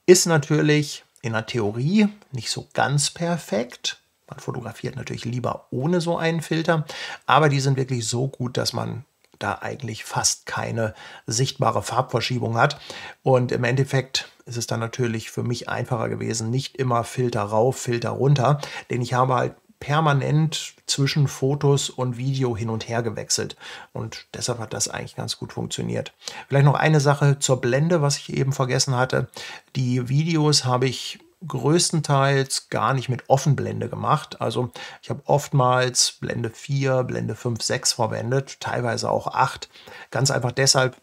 Speaker 1: Ist natürlich in der Theorie nicht so ganz perfekt. Man fotografiert natürlich lieber ohne so einen Filter, aber die sind wirklich so gut, dass man da eigentlich fast keine sichtbare Farbverschiebung hat. Und im Endeffekt ist es dann natürlich für mich einfacher gewesen, nicht immer Filter rauf, Filter runter, denn ich habe halt permanent zwischen Fotos und Video hin und her gewechselt. Und deshalb hat das eigentlich ganz gut funktioniert. Vielleicht noch eine Sache zur Blende, was ich eben vergessen hatte. Die Videos habe ich größtenteils gar nicht mit Offenblende gemacht. Also ich habe oftmals Blende 4, Blende 5, 6 verwendet, teilweise auch 8. Ganz einfach deshalb,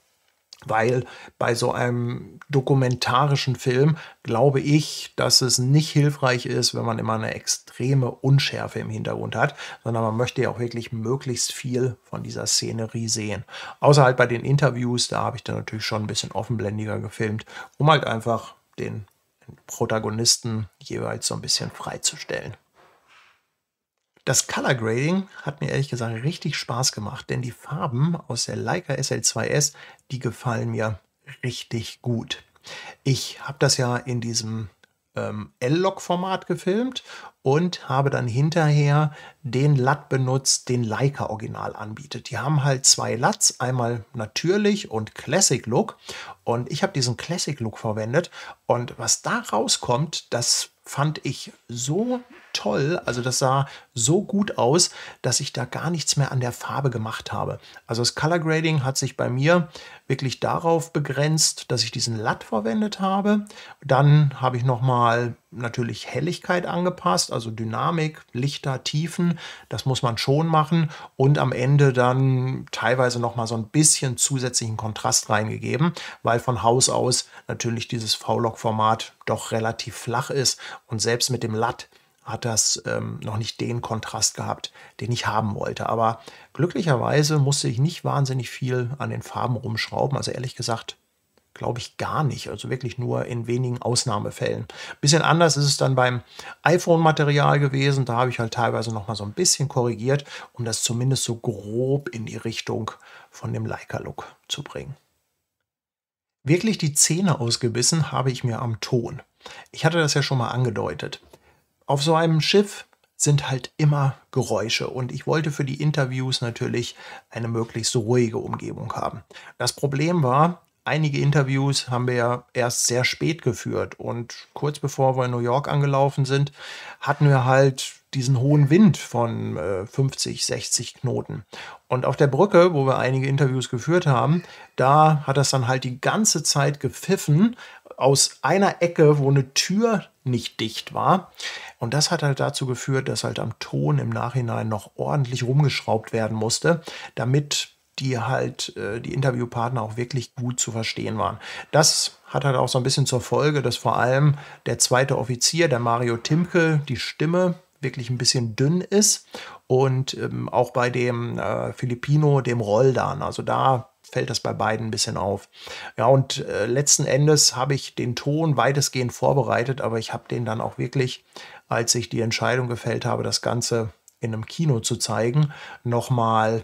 Speaker 1: weil bei so einem dokumentarischen Film glaube ich, dass es nicht hilfreich ist, wenn man immer eine extreme Unschärfe im Hintergrund hat, sondern man möchte ja auch wirklich möglichst viel von dieser Szenerie sehen. Außer halt bei den Interviews, da habe ich dann natürlich schon ein bisschen offenblendiger gefilmt, um halt einfach den Protagonisten jeweils so ein bisschen freizustellen. Das Color Grading hat mir ehrlich gesagt richtig Spaß gemacht, denn die Farben aus der Leica SL2S, die gefallen mir richtig gut. Ich habe das ja in diesem ähm, L-Log-Format gefilmt und habe dann hinterher den LUT benutzt, den Leica original anbietet. Die haben halt zwei LUTs, einmal natürlich und Classic Look und ich habe diesen Classic Look verwendet und was da rauskommt, das fand ich so toll. Also das sah so gut aus, dass ich da gar nichts mehr an der Farbe gemacht habe. Also das Color Grading hat sich bei mir wirklich darauf begrenzt, dass ich diesen Latt verwendet habe. Dann habe ich nochmal natürlich Helligkeit angepasst, also Dynamik, Lichter, Tiefen. Das muss man schon machen. Und am Ende dann teilweise nochmal so ein bisschen zusätzlichen Kontrast reingegeben, weil von Haus aus natürlich dieses V-Log-Format doch relativ flach ist. Und selbst mit dem Latt hat das ähm, noch nicht den Kontrast gehabt, den ich haben wollte. Aber glücklicherweise musste ich nicht wahnsinnig viel an den Farben rumschrauben. Also ehrlich gesagt, glaube ich gar nicht. Also wirklich nur in wenigen Ausnahmefällen. Bisschen anders ist es dann beim iPhone-Material gewesen. Da habe ich halt teilweise noch mal so ein bisschen korrigiert, um das zumindest so grob in die Richtung von dem Leica-Look zu bringen. Wirklich die Zähne ausgebissen habe ich mir am Ton. Ich hatte das ja schon mal angedeutet. Auf so einem Schiff sind halt immer Geräusche und ich wollte für die Interviews natürlich eine möglichst ruhige Umgebung haben. Das Problem war, einige Interviews haben wir ja erst sehr spät geführt. Und kurz bevor wir in New York angelaufen sind, hatten wir halt diesen hohen Wind von äh, 50, 60 Knoten. Und auf der Brücke, wo wir einige Interviews geführt haben, da hat das dann halt die ganze Zeit gepfiffen aus einer Ecke, wo eine Tür nicht dicht war. Und das hat halt dazu geführt, dass halt am Ton im Nachhinein noch ordentlich rumgeschraubt werden musste, damit die halt äh, die Interviewpartner auch wirklich gut zu verstehen waren. Das hat halt auch so ein bisschen zur Folge, dass vor allem der zweite Offizier, der Mario Timke, die Stimme wirklich ein bisschen dünn ist. Und ähm, auch bei dem äh, Filipino, dem Roldan, also da fällt das bei beiden ein bisschen auf. Ja, und äh, letzten Endes habe ich den Ton weitestgehend vorbereitet, aber ich habe den dann auch wirklich, als ich die Entscheidung gefällt habe, das Ganze in einem Kino zu zeigen, nochmal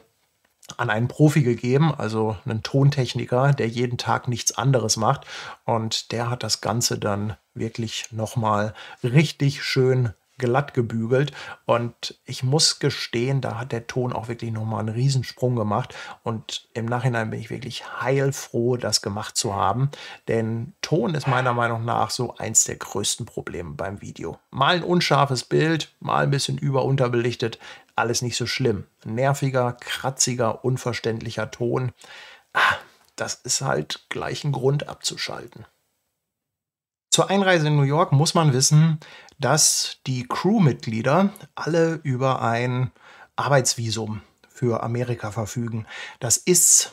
Speaker 1: an einen Profi gegeben, also einen Tontechniker, der jeden Tag nichts anderes macht. Und der hat das Ganze dann wirklich nochmal richtig schön glatt gebügelt. Und ich muss gestehen, da hat der Ton auch wirklich nochmal einen Riesensprung gemacht. Und im Nachhinein bin ich wirklich heilfroh, das gemacht zu haben. Denn Ton ist meiner Meinung nach so eins der größten Probleme beim Video. Mal ein unscharfes Bild, mal ein bisschen überunterbelichtet, alles nicht so schlimm. Nerviger, kratziger, unverständlicher Ton. Ah, das ist halt gleich ein Grund abzuschalten. Zur Einreise in New York muss man wissen, dass die Crewmitglieder alle über ein Arbeitsvisum für Amerika verfügen. Das ist,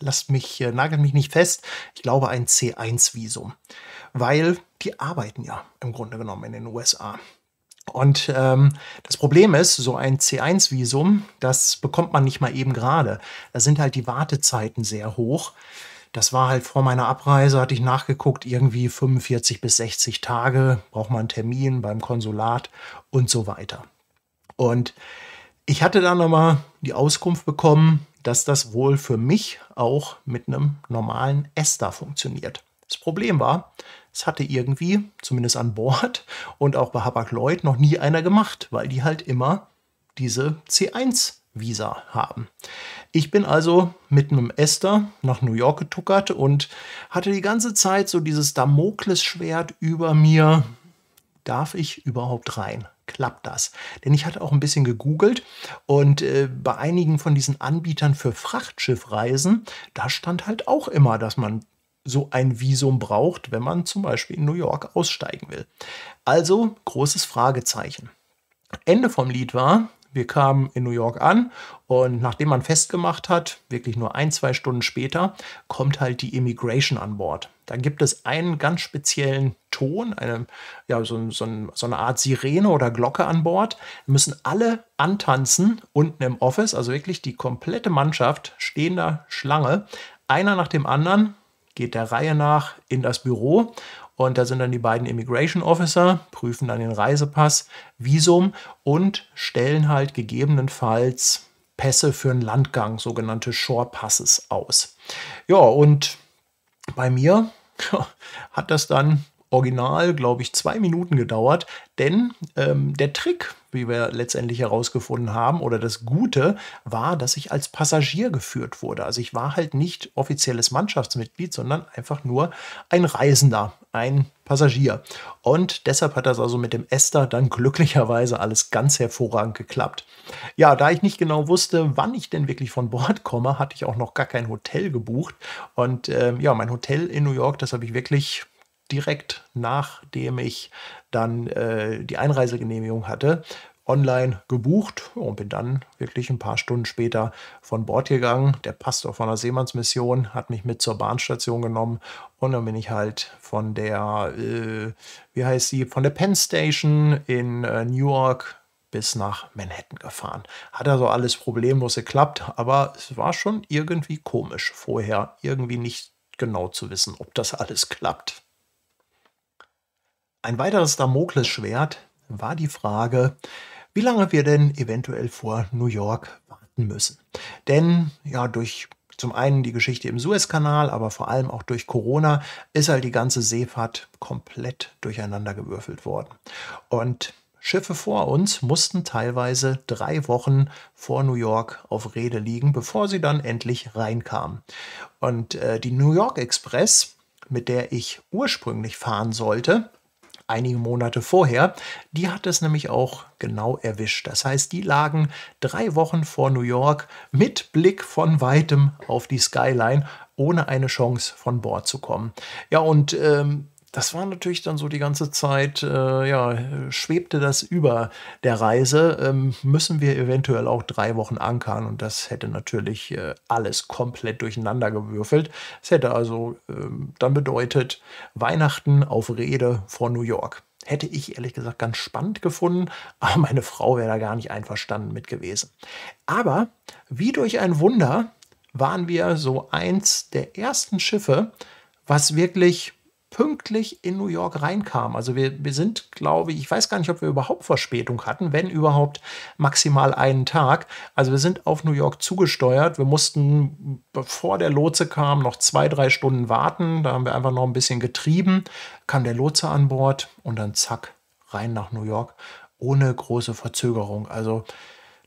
Speaker 1: lasst mich, äh, nagelt mich nicht fest, ich glaube ein C1-Visum, weil die arbeiten ja im Grunde genommen in den USA. Und ähm, das Problem ist, so ein C1-Visum, das bekommt man nicht mal eben gerade. Da sind halt die Wartezeiten sehr hoch. Das war halt vor meiner Abreise, hatte ich nachgeguckt, irgendwie 45 bis 60 Tage, braucht man einen Termin beim Konsulat und so weiter. Und ich hatte dann nochmal die Auskunft bekommen, dass das wohl für mich auch mit einem normalen Ester funktioniert. Das Problem war, es hatte irgendwie, zumindest an Bord und auch bei Habak Lloyd, noch nie einer gemacht, weil die halt immer diese C1 Visa haben. Ich bin also mit einem Esther nach New York getuckert und hatte die ganze Zeit so dieses Damoklesschwert über mir. Darf ich überhaupt rein? Klappt das? Denn ich hatte auch ein bisschen gegoogelt und äh, bei einigen von diesen Anbietern für Frachtschiffreisen, da stand halt auch immer, dass man so ein Visum braucht, wenn man zum Beispiel in New York aussteigen will. Also großes Fragezeichen. Ende vom Lied war, wir kamen in New York an und nachdem man festgemacht hat, wirklich nur ein, zwei Stunden später, kommt halt die Immigration an Bord. Da gibt es einen ganz speziellen Ton, eine, ja, so, so, so, eine Art Sirene oder Glocke an Bord. Da müssen alle antanzen unten im Office, also wirklich die komplette Mannschaft stehender Schlange. Einer nach dem anderen geht der Reihe nach in das Büro und da sind dann die beiden Immigration Officer, prüfen dann den Reisepass, Visum und stellen halt gegebenenfalls Pässe für einen Landgang, sogenannte Shore-Passes aus. Ja, und bei mir hat das dann original, glaube ich, zwei Minuten gedauert, denn ähm, der Trick, wie wir letztendlich herausgefunden haben, oder das Gute war, dass ich als Passagier geführt wurde. Also ich war halt nicht offizielles Mannschaftsmitglied, sondern einfach nur ein Reisender, ein Passagier. Und deshalb hat das also mit dem Esther dann glücklicherweise alles ganz hervorragend geklappt. Ja, da ich nicht genau wusste, wann ich denn wirklich von Bord komme, hatte ich auch noch gar kein Hotel gebucht. Und ähm, ja, mein Hotel in New York, das habe ich wirklich direkt nachdem ich dann äh, die Einreisegenehmigung hatte, online gebucht und bin dann wirklich ein paar Stunden später von Bord gegangen. Der Pastor von der Seemannsmission hat mich mit zur Bahnstation genommen und dann bin ich halt von der, äh, wie heißt sie, von der Penn Station in äh, New York bis nach Manhattan gefahren. Hat also alles problemlos geklappt, aber es war schon irgendwie komisch vorher, irgendwie nicht genau zu wissen, ob das alles klappt. Ein weiteres Damoklesschwert war die Frage, wie lange wir denn eventuell vor New York warten müssen. Denn ja, durch zum einen die Geschichte im Suezkanal, aber vor allem auch durch Corona ist halt die ganze Seefahrt komplett durcheinandergewürfelt worden. Und Schiffe vor uns mussten teilweise drei Wochen vor New York auf Rede liegen, bevor sie dann endlich reinkamen. Und äh, die New York Express, mit der ich ursprünglich fahren sollte, einige Monate vorher. Die hat es nämlich auch genau erwischt. Das heißt, die lagen drei Wochen vor New York mit Blick von weitem auf die Skyline, ohne eine Chance von Bord zu kommen. Ja, und ähm, das war natürlich dann so die ganze Zeit, äh, ja, schwebte das über der Reise. Ähm, müssen wir eventuell auch drei Wochen ankern und das hätte natürlich äh, alles komplett durcheinander gewürfelt. Es hätte also äh, dann bedeutet Weihnachten auf Rede vor New York. Hätte ich ehrlich gesagt ganz spannend gefunden, aber meine Frau wäre da gar nicht einverstanden mit gewesen. Aber wie durch ein Wunder waren wir so eins der ersten Schiffe, was wirklich pünktlich in New York reinkam. Also wir, wir sind, glaube ich, ich weiß gar nicht, ob wir überhaupt Verspätung hatten, wenn überhaupt maximal einen Tag. Also wir sind auf New York zugesteuert. Wir mussten, bevor der Lotse kam, noch zwei, drei Stunden warten. Da haben wir einfach noch ein bisschen getrieben, kam der Lotse an Bord und dann zack, rein nach New York ohne große Verzögerung. Also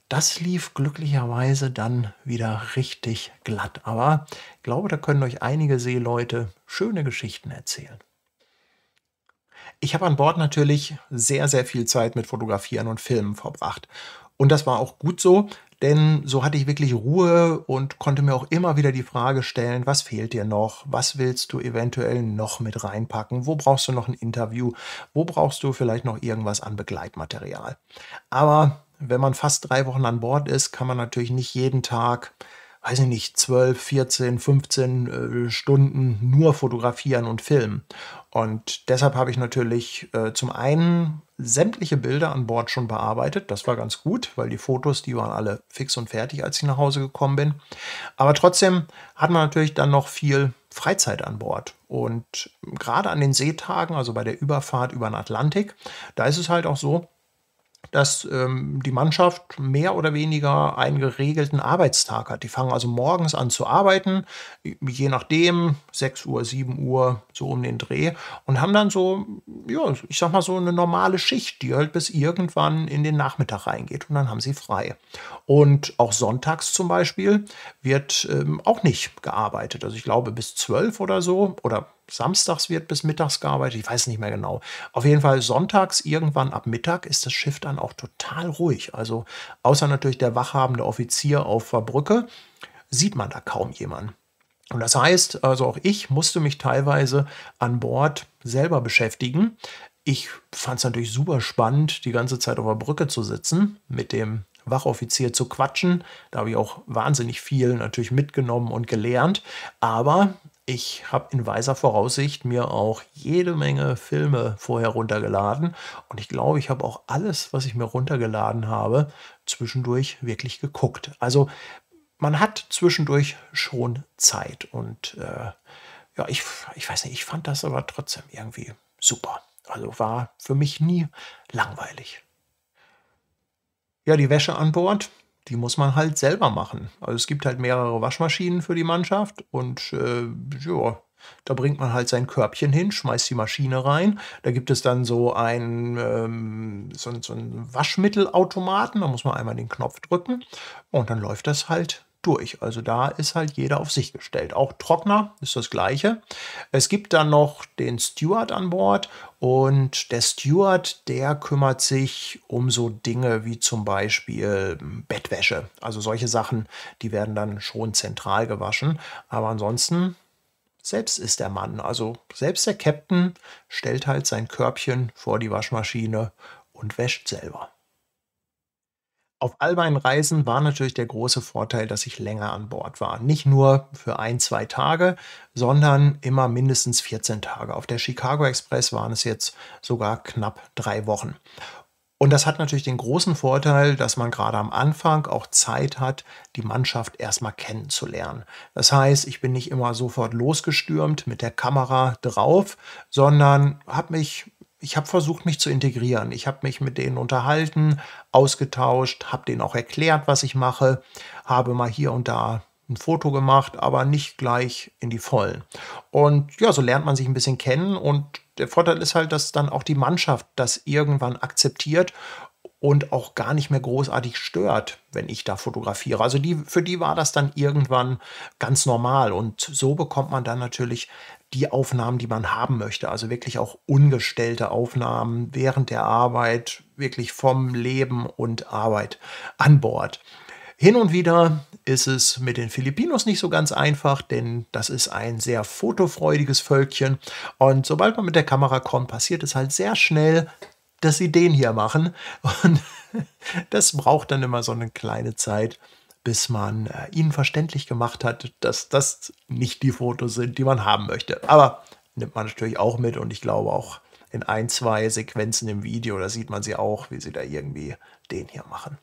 Speaker 1: das lief glücklicherweise dann wieder richtig glatt. Aber ich glaube, da können euch einige Seeleute schöne Geschichten erzählen. Ich habe an Bord natürlich sehr, sehr viel Zeit mit Fotografieren und Filmen verbracht. Und das war auch gut so, denn so hatte ich wirklich Ruhe und konnte mir auch immer wieder die Frage stellen, was fehlt dir noch, was willst du eventuell noch mit reinpacken, wo brauchst du noch ein Interview, wo brauchst du vielleicht noch irgendwas an Begleitmaterial. Aber wenn man fast drei Wochen an Bord ist, kann man natürlich nicht jeden Tag, weiß ich nicht, 12, 14, 15 äh, Stunden nur fotografieren und filmen. Und deshalb habe ich natürlich äh, zum einen sämtliche Bilder an Bord schon bearbeitet. Das war ganz gut, weil die Fotos, die waren alle fix und fertig, als ich nach Hause gekommen bin. Aber trotzdem hat man natürlich dann noch viel Freizeit an Bord. Und gerade an den Seetagen, also bei der Überfahrt über den Atlantik, da ist es halt auch so, dass ähm, die Mannschaft mehr oder weniger einen geregelten Arbeitstag hat. Die fangen also morgens an zu arbeiten, je nachdem, 6 Uhr, 7 Uhr, so um den Dreh, und haben dann so, ja, ich sag mal so eine normale Schicht, die halt bis irgendwann in den Nachmittag reingeht und dann haben sie frei. Und auch sonntags zum Beispiel wird ähm, auch nicht gearbeitet. Also ich glaube bis 12 oder so oder samstags wird bis mittags gearbeitet, ich weiß nicht mehr genau. Auf jeden Fall sonntags irgendwann ab Mittag ist das Schiff dann auch total ruhig. Also außer natürlich der wachhabende Offizier auf der Brücke sieht man da kaum jemanden. Und das heißt, also auch ich musste mich teilweise an Bord selber beschäftigen. Ich fand es natürlich super spannend, die ganze Zeit auf der Brücke zu sitzen, mit dem Wachoffizier zu quatschen. Da habe ich auch wahnsinnig viel natürlich mitgenommen und gelernt. Aber ich habe in weiser Voraussicht mir auch jede Menge Filme vorher runtergeladen und ich glaube, ich habe auch alles, was ich mir runtergeladen habe, zwischendurch wirklich geguckt. Also man hat zwischendurch schon Zeit und äh, ja, ich, ich weiß nicht, ich fand das aber trotzdem irgendwie super. Also war für mich nie langweilig. Ja, die Wäsche an Bord, die muss man halt selber machen. Also es gibt halt mehrere Waschmaschinen für die Mannschaft und äh, ja, da bringt man halt sein Körbchen hin, schmeißt die Maschine rein. Da gibt es dann so einen, ähm, so, so Waschmittelautomaten. Da muss man einmal den Knopf drücken und dann läuft das halt durch. Also da ist halt jeder auf sich gestellt. Auch Trockner ist das gleiche. Es gibt dann noch den Steward an Bord und der Steward, der kümmert sich um so Dinge wie zum Beispiel Bettwäsche. Also solche Sachen, die werden dann schon zentral gewaschen. Aber ansonsten selbst ist der Mann. Also selbst der Captain stellt halt sein Körbchen vor die Waschmaschine und wäscht selber. Auf all meinen Reisen war natürlich der große Vorteil, dass ich länger an Bord war. Nicht nur für ein, zwei Tage, sondern immer mindestens 14 Tage. Auf der Chicago Express waren es jetzt sogar knapp drei Wochen. Und das hat natürlich den großen Vorteil, dass man gerade am Anfang auch Zeit hat, die Mannschaft erstmal kennenzulernen. Das heißt, ich bin nicht immer sofort losgestürmt mit der Kamera drauf, sondern habe mich ich habe versucht, mich zu integrieren. Ich habe mich mit denen unterhalten, ausgetauscht, habe denen auch erklärt, was ich mache, habe mal hier und da ein Foto gemacht, aber nicht gleich in die Vollen. Und ja, so lernt man sich ein bisschen kennen und der Vorteil ist halt, dass dann auch die Mannschaft das irgendwann akzeptiert und auch gar nicht mehr großartig stört, wenn ich da fotografiere. Also die, für die war das dann irgendwann ganz normal und so bekommt man dann natürlich die Aufnahmen, die man haben möchte. Also wirklich auch ungestellte Aufnahmen während der Arbeit, wirklich vom Leben und Arbeit an Bord. Hin und wieder ist es mit den Filipinos nicht so ganz einfach, denn das ist ein sehr fotofreudiges Völkchen. Und sobald man mit der Kamera kommt, passiert es halt sehr schnell, dass sie den hier machen. Und das braucht dann immer so eine kleine Zeit, bis man äh, ihnen verständlich gemacht hat, dass das nicht die Fotos sind, die man haben möchte. Aber nimmt man natürlich auch mit und ich glaube auch in ein, zwei Sequenzen im Video, da sieht man sie auch, wie sie da irgendwie den hier machen.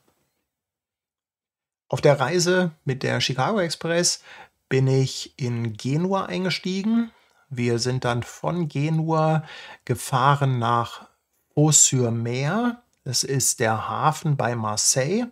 Speaker 1: Auf der Reise mit der Chicago Express bin ich in Genua eingestiegen. Wir sind dann von Genua gefahren nach Eau-sur-Mer. Das ist der Hafen bei Marseille.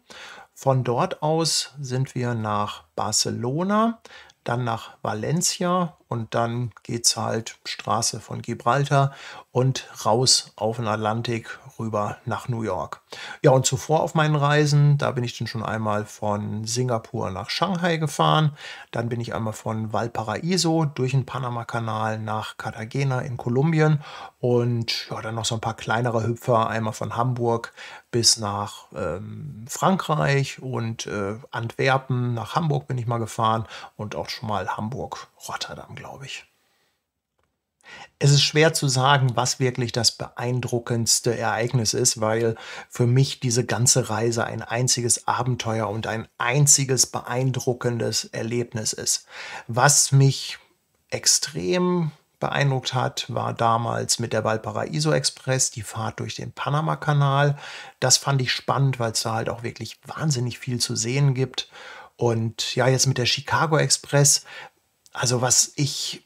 Speaker 1: Von dort aus sind wir nach Barcelona, dann nach Valencia und dann geht's halt Straße von Gibraltar und raus auf den Atlantik rüber nach New York. Ja, und zuvor auf meinen Reisen, da bin ich dann schon einmal von Singapur nach Shanghai gefahren, dann bin ich einmal von Valparaiso durch den Panamakanal nach Cartagena in Kolumbien und ja, dann noch so ein paar kleinere Hüpfer, einmal von Hamburg bis nach ähm, Frankreich und äh, Antwerpen nach Hamburg bin ich mal gefahren und auch schon mal Hamburg Rotterdam, glaube ich. Es ist schwer zu sagen, was wirklich das beeindruckendste Ereignis ist, weil für mich diese ganze Reise ein einziges Abenteuer und ein einziges beeindruckendes Erlebnis ist. Was mich extrem beeindruckt hat, war damals mit der Valparaiso Express die Fahrt durch den Panama-Kanal. Das fand ich spannend, weil es da halt auch wirklich wahnsinnig viel zu sehen gibt. Und ja, jetzt mit der Chicago Express also was ich,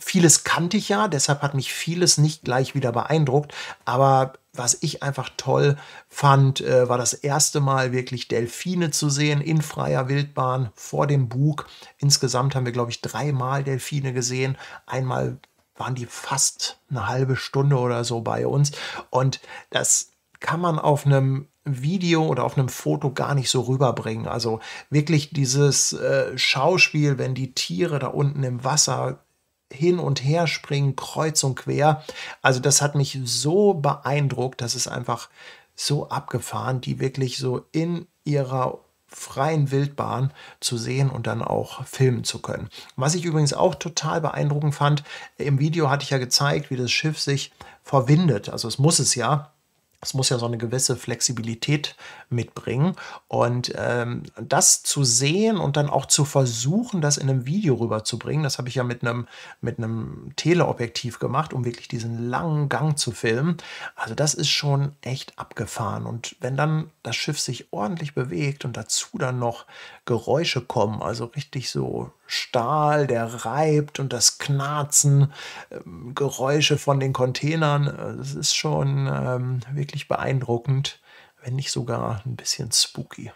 Speaker 1: vieles kannte ich ja, deshalb hat mich vieles nicht gleich wieder beeindruckt, aber was ich einfach toll fand, äh, war das erste Mal wirklich Delfine zu sehen in freier Wildbahn vor dem Bug. Insgesamt haben wir, glaube ich, dreimal Delfine gesehen. Einmal waren die fast eine halbe Stunde oder so bei uns. Und das kann man auf einem Video oder auf einem Foto gar nicht so rüberbringen. Also wirklich dieses äh, Schauspiel, wenn die Tiere da unten im Wasser hin und her springen, kreuz und quer. Also das hat mich so beeindruckt, das ist einfach so abgefahren, die wirklich so in ihrer freien Wildbahn zu sehen und dann auch filmen zu können. Was ich übrigens auch total beeindruckend fand, im Video hatte ich ja gezeigt, wie das Schiff sich verwindet. Also es muss es ja, es muss ja so eine gewisse Flexibilität mitbringen. Und ähm, das zu sehen und dann auch zu versuchen, das in einem Video rüberzubringen, das habe ich ja mit einem, mit einem Teleobjektiv gemacht, um wirklich diesen langen Gang zu filmen. Also das ist schon echt abgefahren. Und wenn dann das Schiff sich ordentlich bewegt und dazu dann noch Geräusche kommen, also richtig so Stahl, der reibt und das Knarzen, ähm, Geräusche von den Containern. Es äh, ist schon ähm, wirklich beeindruckend, wenn nicht sogar ein bisschen spooky.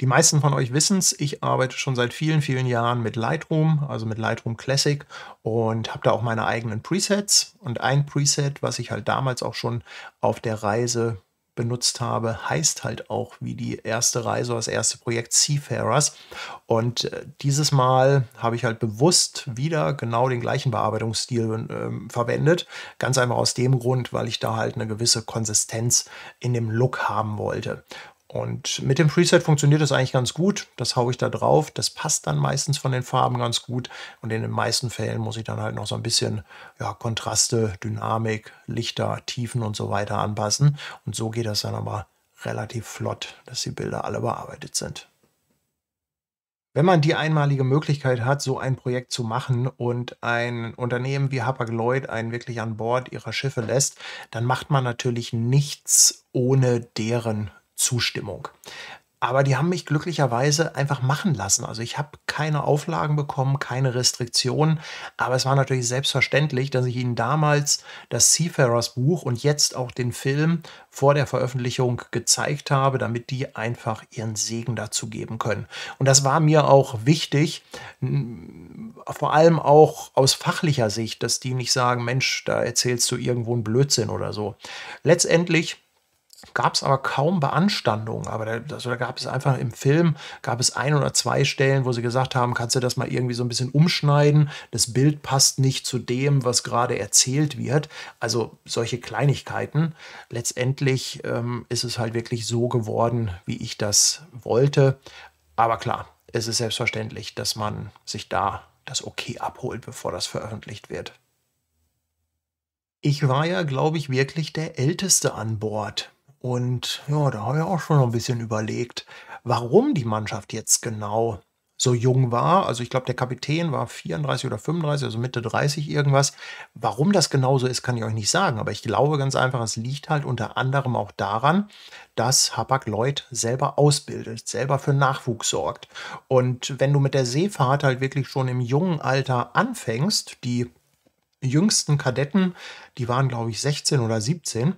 Speaker 1: Die meisten von euch wissen es, ich arbeite schon seit vielen, vielen Jahren mit Lightroom, also mit Lightroom Classic und habe da auch meine eigenen Presets. Und ein Preset, was ich halt damals auch schon auf der Reise benutzt habe, heißt halt auch wie die erste Reise, das erste Projekt Seafarers. Und äh, dieses Mal habe ich halt bewusst wieder genau den gleichen Bearbeitungsstil äh, verwendet. Ganz einfach aus dem Grund, weil ich da halt eine gewisse Konsistenz in dem Look haben wollte. Und mit dem Preset funktioniert das eigentlich ganz gut. Das haue ich da drauf. Das passt dann meistens von den Farben ganz gut. Und in den meisten Fällen muss ich dann halt noch so ein bisschen ja, Kontraste, Dynamik, Lichter, Tiefen und so weiter anpassen. Und so geht das dann aber relativ flott, dass die Bilder alle bearbeitet sind. Wenn man die einmalige Möglichkeit hat, so ein Projekt zu machen und ein Unternehmen wie Hapag-Lloyd einen wirklich an Bord ihrer Schiffe lässt, dann macht man natürlich nichts ohne deren Zustimmung. Aber die haben mich glücklicherweise einfach machen lassen. Also ich habe keine Auflagen bekommen, keine Restriktionen. Aber es war natürlich selbstverständlich, dass ich ihnen damals das Seafarers Buch und jetzt auch den Film vor der Veröffentlichung gezeigt habe, damit die einfach ihren Segen dazu geben können. Und das war mir auch wichtig, vor allem auch aus fachlicher Sicht, dass die nicht sagen, Mensch, da erzählst du irgendwo einen Blödsinn oder so. Letztendlich gab es aber kaum Beanstandungen. Aber da, also da gab es einfach im Film, gab es ein oder zwei Stellen, wo sie gesagt haben, kannst du das mal irgendwie so ein bisschen umschneiden. Das Bild passt nicht zu dem, was gerade erzählt wird. Also solche Kleinigkeiten. Letztendlich ähm, ist es halt wirklich so geworden, wie ich das wollte. Aber klar, es ist selbstverständlich, dass man sich da das Okay abholt, bevor das veröffentlicht wird. Ich war ja, glaube ich, wirklich der Älteste an Bord. Und ja, da habe ich auch schon ein bisschen überlegt, warum die Mannschaft jetzt genau so jung war. Also ich glaube, der Kapitän war 34 oder 35, also Mitte 30 irgendwas. Warum das genau so ist, kann ich euch nicht sagen. Aber ich glaube ganz einfach, es liegt halt unter anderem auch daran, dass Hapag Lloyd selber ausbildet, selber für Nachwuchs sorgt. Und wenn du mit der Seefahrt halt wirklich schon im jungen Alter anfängst, die jüngsten Kadetten, die waren, glaube ich, 16 oder 17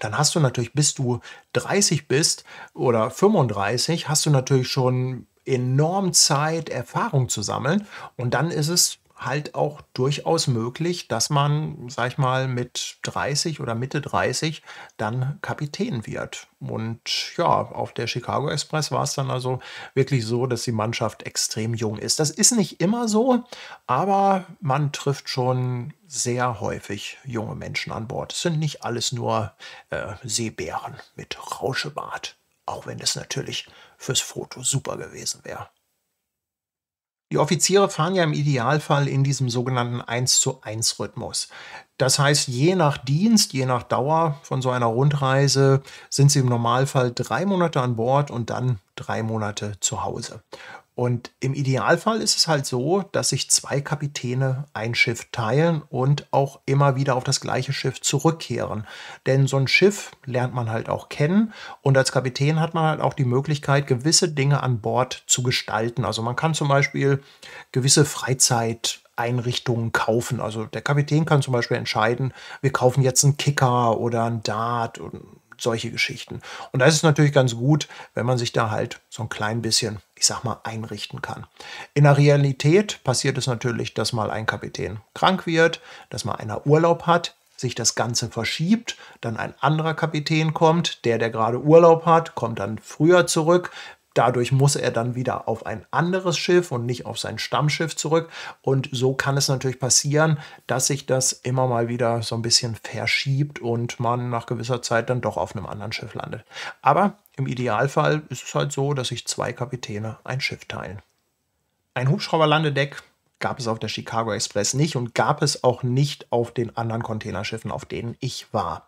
Speaker 1: dann hast du natürlich, bis du 30 bist oder 35, hast du natürlich schon enorm Zeit, Erfahrung zu sammeln. Und dann ist es halt auch durchaus möglich, dass man, sag ich mal, mit 30 oder Mitte 30 dann Kapitän wird. Und ja, auf der Chicago Express war es dann also wirklich so, dass die Mannschaft extrem jung ist. Das ist nicht immer so, aber man trifft schon sehr häufig junge Menschen an Bord. Es sind nicht alles nur äh, Seebären mit Rauschebart, auch wenn das natürlich fürs Foto super gewesen wäre. Die Offiziere fahren ja im Idealfall in diesem sogenannten 1 zu 1 Rhythmus. Das heißt, je nach Dienst, je nach Dauer von so einer Rundreise sind sie im Normalfall drei Monate an Bord und dann drei Monate zu Hause. Und im Idealfall ist es halt so, dass sich zwei Kapitäne ein Schiff teilen und auch immer wieder auf das gleiche Schiff zurückkehren. Denn so ein Schiff lernt man halt auch kennen und als Kapitän hat man halt auch die Möglichkeit, gewisse Dinge an Bord zu gestalten. Also man kann zum Beispiel gewisse Freizeit Einrichtungen kaufen. Also der Kapitän kann zum Beispiel entscheiden, wir kaufen jetzt einen Kicker oder einen Dart und solche Geschichten. Und da ist es natürlich ganz gut, wenn man sich da halt so ein klein bisschen, ich sag mal, einrichten kann. In der Realität passiert es natürlich, dass mal ein Kapitän krank wird, dass mal einer Urlaub hat, sich das Ganze verschiebt, dann ein anderer Kapitän kommt, der, der gerade Urlaub hat, kommt dann früher zurück, Dadurch muss er dann wieder auf ein anderes Schiff und nicht auf sein Stammschiff zurück. Und so kann es natürlich passieren, dass sich das immer mal wieder so ein bisschen verschiebt und man nach gewisser Zeit dann doch auf einem anderen Schiff landet. Aber im Idealfall ist es halt so, dass sich zwei Kapitäne ein Schiff teilen. Ein Hubschrauberlandedeck gab es auf der Chicago Express nicht und gab es auch nicht auf den anderen Containerschiffen, auf denen ich war.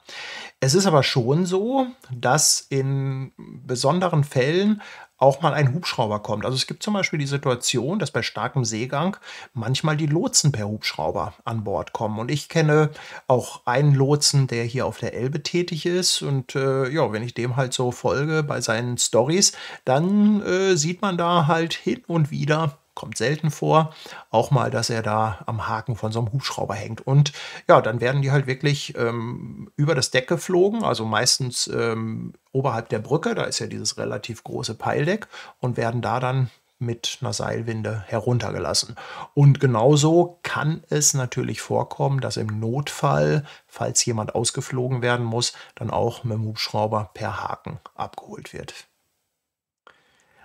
Speaker 1: Es ist aber schon so, dass in besonderen Fällen auch mal ein Hubschrauber kommt. Also es gibt zum Beispiel die Situation, dass bei starkem Seegang manchmal die Lotsen per Hubschrauber an Bord kommen. Und ich kenne auch einen Lotsen, der hier auf der Elbe tätig ist. Und äh, ja, wenn ich dem halt so folge bei seinen Stories, dann äh, sieht man da halt hin und wieder kommt selten vor. Auch mal, dass er da am Haken von so einem Hubschrauber hängt. Und ja, dann werden die halt wirklich ähm, über das Deck geflogen, also meistens ähm, oberhalb der Brücke, da ist ja dieses relativ große Peildeck, und werden da dann mit einer Seilwinde heruntergelassen. Und genauso kann es natürlich vorkommen, dass im Notfall, falls jemand ausgeflogen werden muss, dann auch mit dem Hubschrauber per Haken abgeholt wird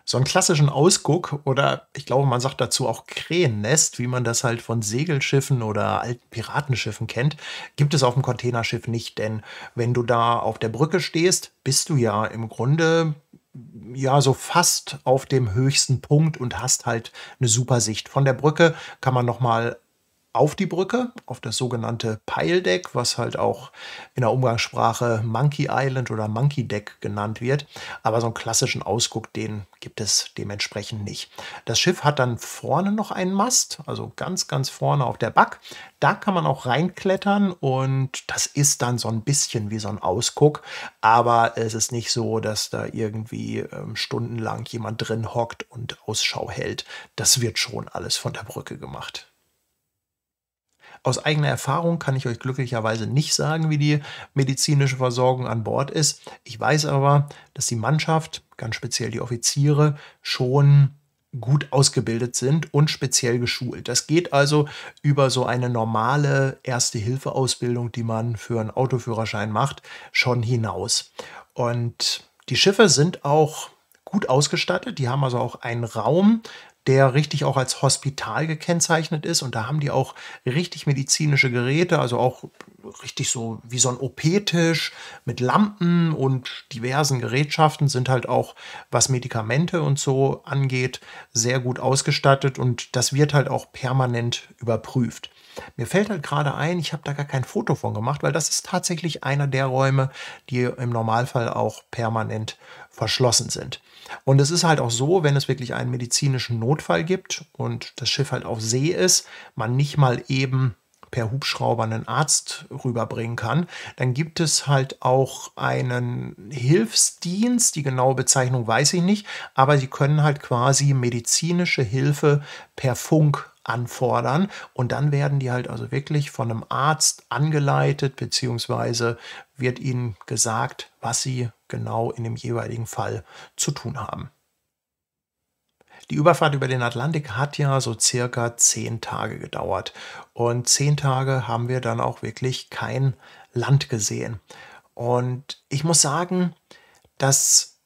Speaker 1: so einen klassischen Ausguck oder ich glaube, man sagt dazu auch Krähennest, wie man das halt von Segelschiffen oder alten Piratenschiffen kennt, gibt es auf dem Containerschiff nicht, denn wenn du da auf der Brücke stehst, bist du ja im Grunde ja so fast auf dem höchsten Punkt und hast halt eine super Sicht von der Brücke kann man nochmal mal auf die Brücke, auf das sogenannte Pile Deck, was halt auch in der Umgangssprache Monkey Island oder Monkey Deck genannt wird. Aber so einen klassischen Ausguck, den gibt es dementsprechend nicht. Das Schiff hat dann vorne noch einen Mast, also ganz, ganz vorne auf der Back. Da kann man auch reinklettern und das ist dann so ein bisschen wie so ein Ausguck. Aber es ist nicht so, dass da irgendwie ähm, stundenlang jemand drin hockt und Ausschau hält. Das wird schon alles von der Brücke gemacht. Aus eigener Erfahrung kann ich euch glücklicherweise nicht sagen, wie die medizinische Versorgung an Bord ist. Ich weiß aber, dass die Mannschaft, ganz speziell die Offiziere, schon gut ausgebildet sind und speziell geschult. Das geht also über so eine normale Erste-Hilfe-Ausbildung, die man für einen Autoführerschein macht, schon hinaus. Und die Schiffe sind auch gut ausgestattet. Die haben also auch einen Raum, der richtig auch als Hospital gekennzeichnet ist. Und da haben die auch richtig medizinische Geräte, also auch richtig so wie so ein OP-Tisch mit Lampen und diversen Gerätschaften sind halt auch, was Medikamente und so angeht, sehr gut ausgestattet. Und das wird halt auch permanent überprüft. Mir fällt halt gerade ein, ich habe da gar kein Foto von gemacht, weil das ist tatsächlich einer der Räume, die im Normalfall auch permanent verschlossen sind. Und es ist halt auch so, wenn es wirklich einen medizinischen Notfall gibt und das Schiff halt auf See ist, man nicht mal eben per Hubschrauber einen Arzt rüberbringen kann, dann gibt es halt auch einen Hilfsdienst, die genaue Bezeichnung weiß ich nicht, aber sie können halt quasi medizinische Hilfe per Funk anfordern und dann werden die halt also wirklich von einem Arzt angeleitet, beziehungsweise wird ihnen gesagt, was sie genau in dem jeweiligen Fall zu tun haben. Die Überfahrt über den Atlantik hat ja so circa zehn Tage gedauert. Und zehn Tage haben wir dann auch wirklich kein Land gesehen. Und ich muss sagen, dass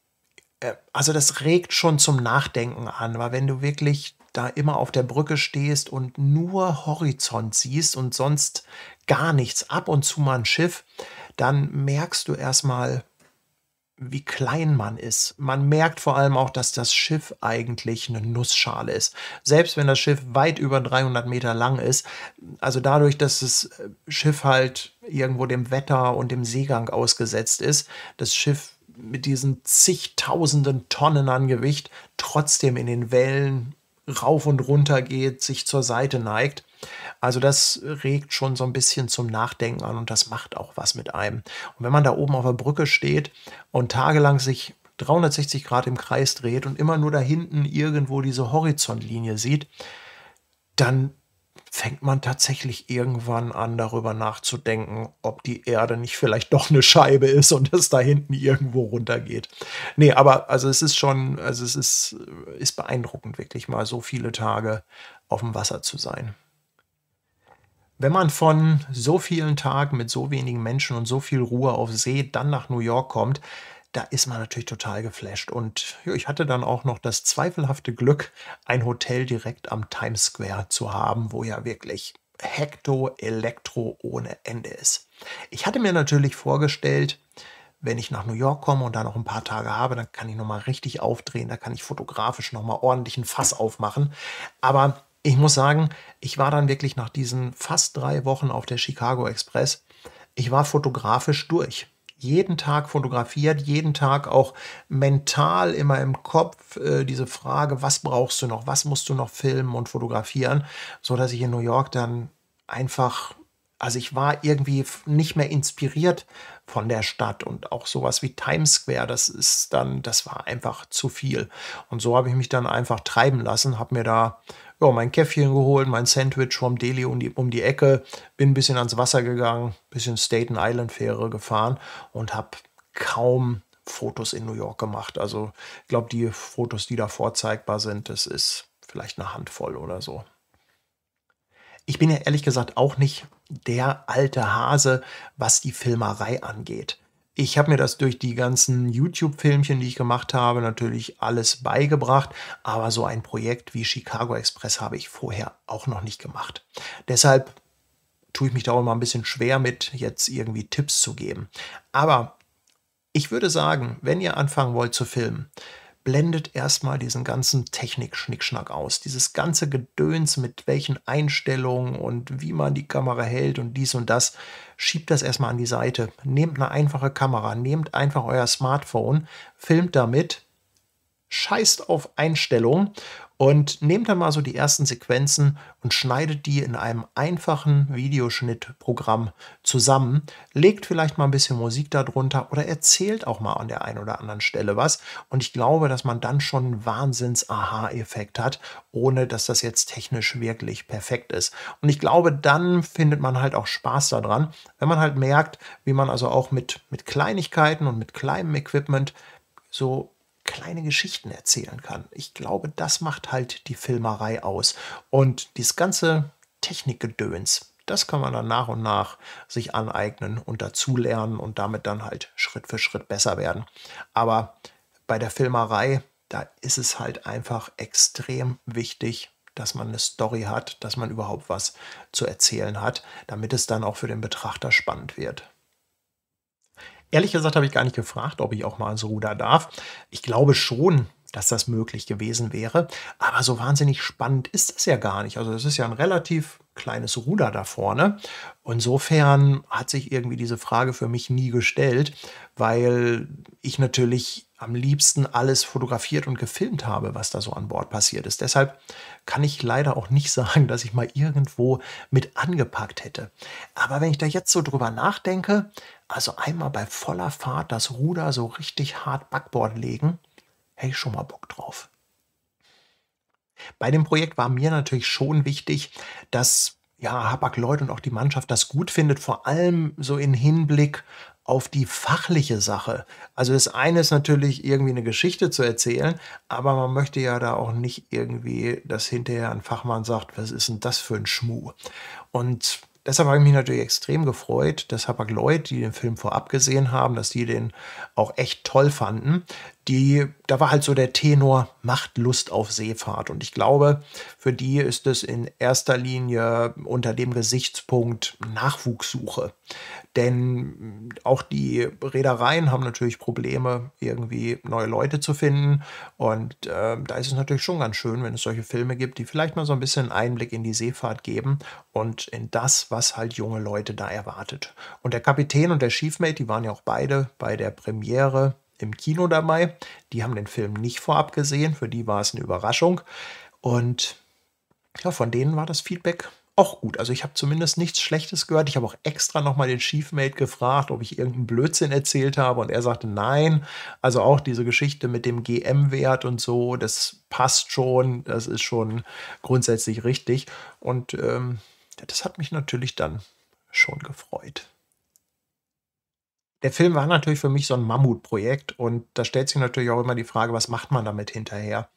Speaker 1: äh, also das regt schon zum Nachdenken an, weil wenn du wirklich da immer auf der Brücke stehst und nur Horizont siehst und sonst gar nichts, ab und zu mal ein Schiff, dann merkst du erstmal, wie klein man ist. Man merkt vor allem auch, dass das Schiff eigentlich eine Nussschale ist. Selbst wenn das Schiff weit über 300 Meter lang ist, also dadurch, dass das äh, Schiff halt irgendwo dem Wetter und dem Seegang ausgesetzt ist, das Schiff mit diesen zigtausenden Tonnen an Gewicht trotzdem in den Wellen rauf und runter geht, sich zur Seite neigt. Also das regt schon so ein bisschen zum Nachdenken an und das macht auch was mit einem. Und wenn man da oben auf der Brücke steht und tagelang sich 360 Grad im Kreis dreht und immer nur da hinten irgendwo diese Horizontlinie sieht, dann fängt man tatsächlich irgendwann an, darüber nachzudenken, ob die Erde nicht vielleicht doch eine Scheibe ist und es da hinten irgendwo runtergeht. Nee, aber also es ist schon, also es ist, ist beeindruckend, wirklich mal so viele Tage auf dem Wasser zu sein. Wenn man von so vielen Tagen mit so wenigen Menschen und so viel Ruhe auf See dann nach New York kommt, da ist man natürlich total geflasht. Und ich hatte dann auch noch das zweifelhafte Glück, ein Hotel direkt am Times Square zu haben, wo ja wirklich Hekto Elektro ohne Ende ist. Ich hatte mir natürlich vorgestellt, wenn ich nach New York komme und da noch ein paar Tage habe, dann kann ich nochmal richtig aufdrehen, da kann ich fotografisch nochmal ordentlich ein Fass aufmachen. Aber ich muss sagen, ich war dann wirklich nach diesen fast drei Wochen auf der Chicago Express, ich war fotografisch durch jeden Tag fotografiert, jeden Tag auch mental immer im Kopf äh, diese Frage, was brauchst du noch, was musst du noch filmen und fotografieren, so dass ich in New York dann einfach also ich war irgendwie nicht mehr inspiriert von der Stadt und auch sowas wie Times Square, das ist dann, das war einfach zu viel. Und so habe ich mich dann einfach treiben lassen, habe mir da ja, mein Käffchen geholt, mein Sandwich vom Deli um die, um die Ecke, bin ein bisschen ans Wasser gegangen, ein bisschen Staten Island Fähre gefahren und habe kaum Fotos in New York gemacht. Also ich glaube, die Fotos, die da vorzeigbar sind, das ist vielleicht eine Handvoll oder so. Ich bin ja ehrlich gesagt auch nicht der alte Hase, was die Filmerei angeht. Ich habe mir das durch die ganzen YouTube-Filmchen, die ich gemacht habe, natürlich alles beigebracht, aber so ein Projekt wie Chicago Express habe ich vorher auch noch nicht gemacht. Deshalb tue ich mich da auch mal ein bisschen schwer mit, jetzt irgendwie Tipps zu geben. Aber ich würde sagen, wenn ihr anfangen wollt zu filmen, blendet erstmal diesen ganzen Technik-Schnickschnack aus. Dieses ganze Gedöns mit welchen Einstellungen und wie man die Kamera hält und dies und das, schiebt das erstmal an die Seite. Nehmt eine einfache Kamera, nehmt einfach euer Smartphone, filmt damit, scheißt auf Einstellungen und nehmt dann mal so die ersten Sequenzen und schneidet die in einem einfachen Videoschnittprogramm zusammen. Legt vielleicht mal ein bisschen Musik darunter oder erzählt auch mal an der einen oder anderen Stelle was. Und ich glaube, dass man dann schon einen Wahnsinns-Aha-Effekt hat, ohne dass das jetzt technisch wirklich perfekt ist. Und ich glaube, dann findet man halt auch Spaß daran, wenn man halt merkt, wie man also auch mit, mit Kleinigkeiten und mit kleinem Equipment so kleine Geschichten erzählen kann. Ich glaube, das macht halt die Filmerei aus. Und dieses ganze Technikgedöns, das kann man dann nach und nach sich aneignen und dazulernen und damit dann halt Schritt für Schritt besser werden. Aber bei der Filmerei, da ist es halt einfach extrem wichtig, dass man eine Story hat, dass man überhaupt was zu erzählen hat, damit es dann auch für den Betrachter spannend wird. Ehrlich gesagt habe ich gar nicht gefragt, ob ich auch mal ans Ruder darf. Ich glaube schon, dass das möglich gewesen wäre. Aber so wahnsinnig spannend ist das ja gar nicht. Also es ist ja ein relativ kleines Ruder da vorne. Insofern hat sich irgendwie diese Frage für mich nie gestellt, weil ich natürlich am liebsten alles fotografiert und gefilmt habe, was da so an Bord passiert ist. Deshalb kann ich leider auch nicht sagen, dass ich mal irgendwo mit angepackt hätte. Aber wenn ich da jetzt so drüber nachdenke, also einmal bei voller Fahrt das Ruder so richtig hart Backbord legen, hätte ich schon mal Bock drauf. Bei dem Projekt war mir natürlich schon wichtig, dass ja, Hapag Lloyd und auch die Mannschaft das gut findet, vor allem so in Hinblick auf die fachliche Sache. Also das eine ist natürlich irgendwie eine Geschichte zu erzählen, aber man möchte ja da auch nicht irgendwie, dass hinterher ein Fachmann sagt, was ist denn das für ein Schmuh? Und Deshalb habe ich mich natürlich extrem gefreut, dass Hapag-Lloyd, die den Film vorab gesehen haben, dass die den auch echt toll fanden die, da war halt so der Tenor, macht Lust auf Seefahrt. Und ich glaube, für die ist es in erster Linie unter dem Gesichtspunkt Nachwuchssuche. Denn auch die Reedereien haben natürlich Probleme, irgendwie neue Leute zu finden. Und äh, da ist es natürlich schon ganz schön, wenn es solche Filme gibt, die vielleicht mal so ein bisschen Einblick in die Seefahrt geben und in das, was halt junge Leute da erwartet. Und der Kapitän und der Chief Mate, die waren ja auch beide bei der Premiere im Kino dabei. Die haben den Film nicht vorab gesehen, für die war es eine Überraschung. Und ja, von denen war das Feedback auch gut. Also ich habe zumindest nichts Schlechtes gehört. Ich habe auch extra nochmal den Chief Mate gefragt, ob ich irgendeinen Blödsinn erzählt habe und er sagte nein. Also auch diese Geschichte mit dem GM-Wert und so, das passt schon, das ist schon grundsätzlich richtig. Und ähm, das hat mich natürlich dann schon gefreut der Film war natürlich für mich so ein Mammutprojekt und da stellt sich natürlich auch immer die Frage, was macht man damit hinterher?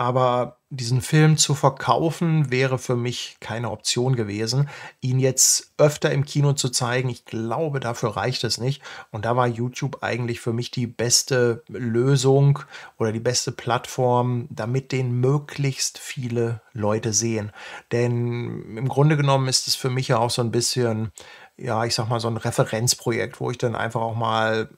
Speaker 1: Aber diesen Film zu verkaufen wäre für mich keine Option gewesen. Ihn jetzt öfter im Kino zu zeigen, ich glaube, dafür reicht es nicht. Und da war YouTube eigentlich für mich die beste Lösung oder die beste Plattform, damit den möglichst viele Leute sehen. Denn im Grunde genommen ist es für mich ja auch so ein bisschen ja, ich sag mal, so ein Referenzprojekt, wo ich dann einfach auch mal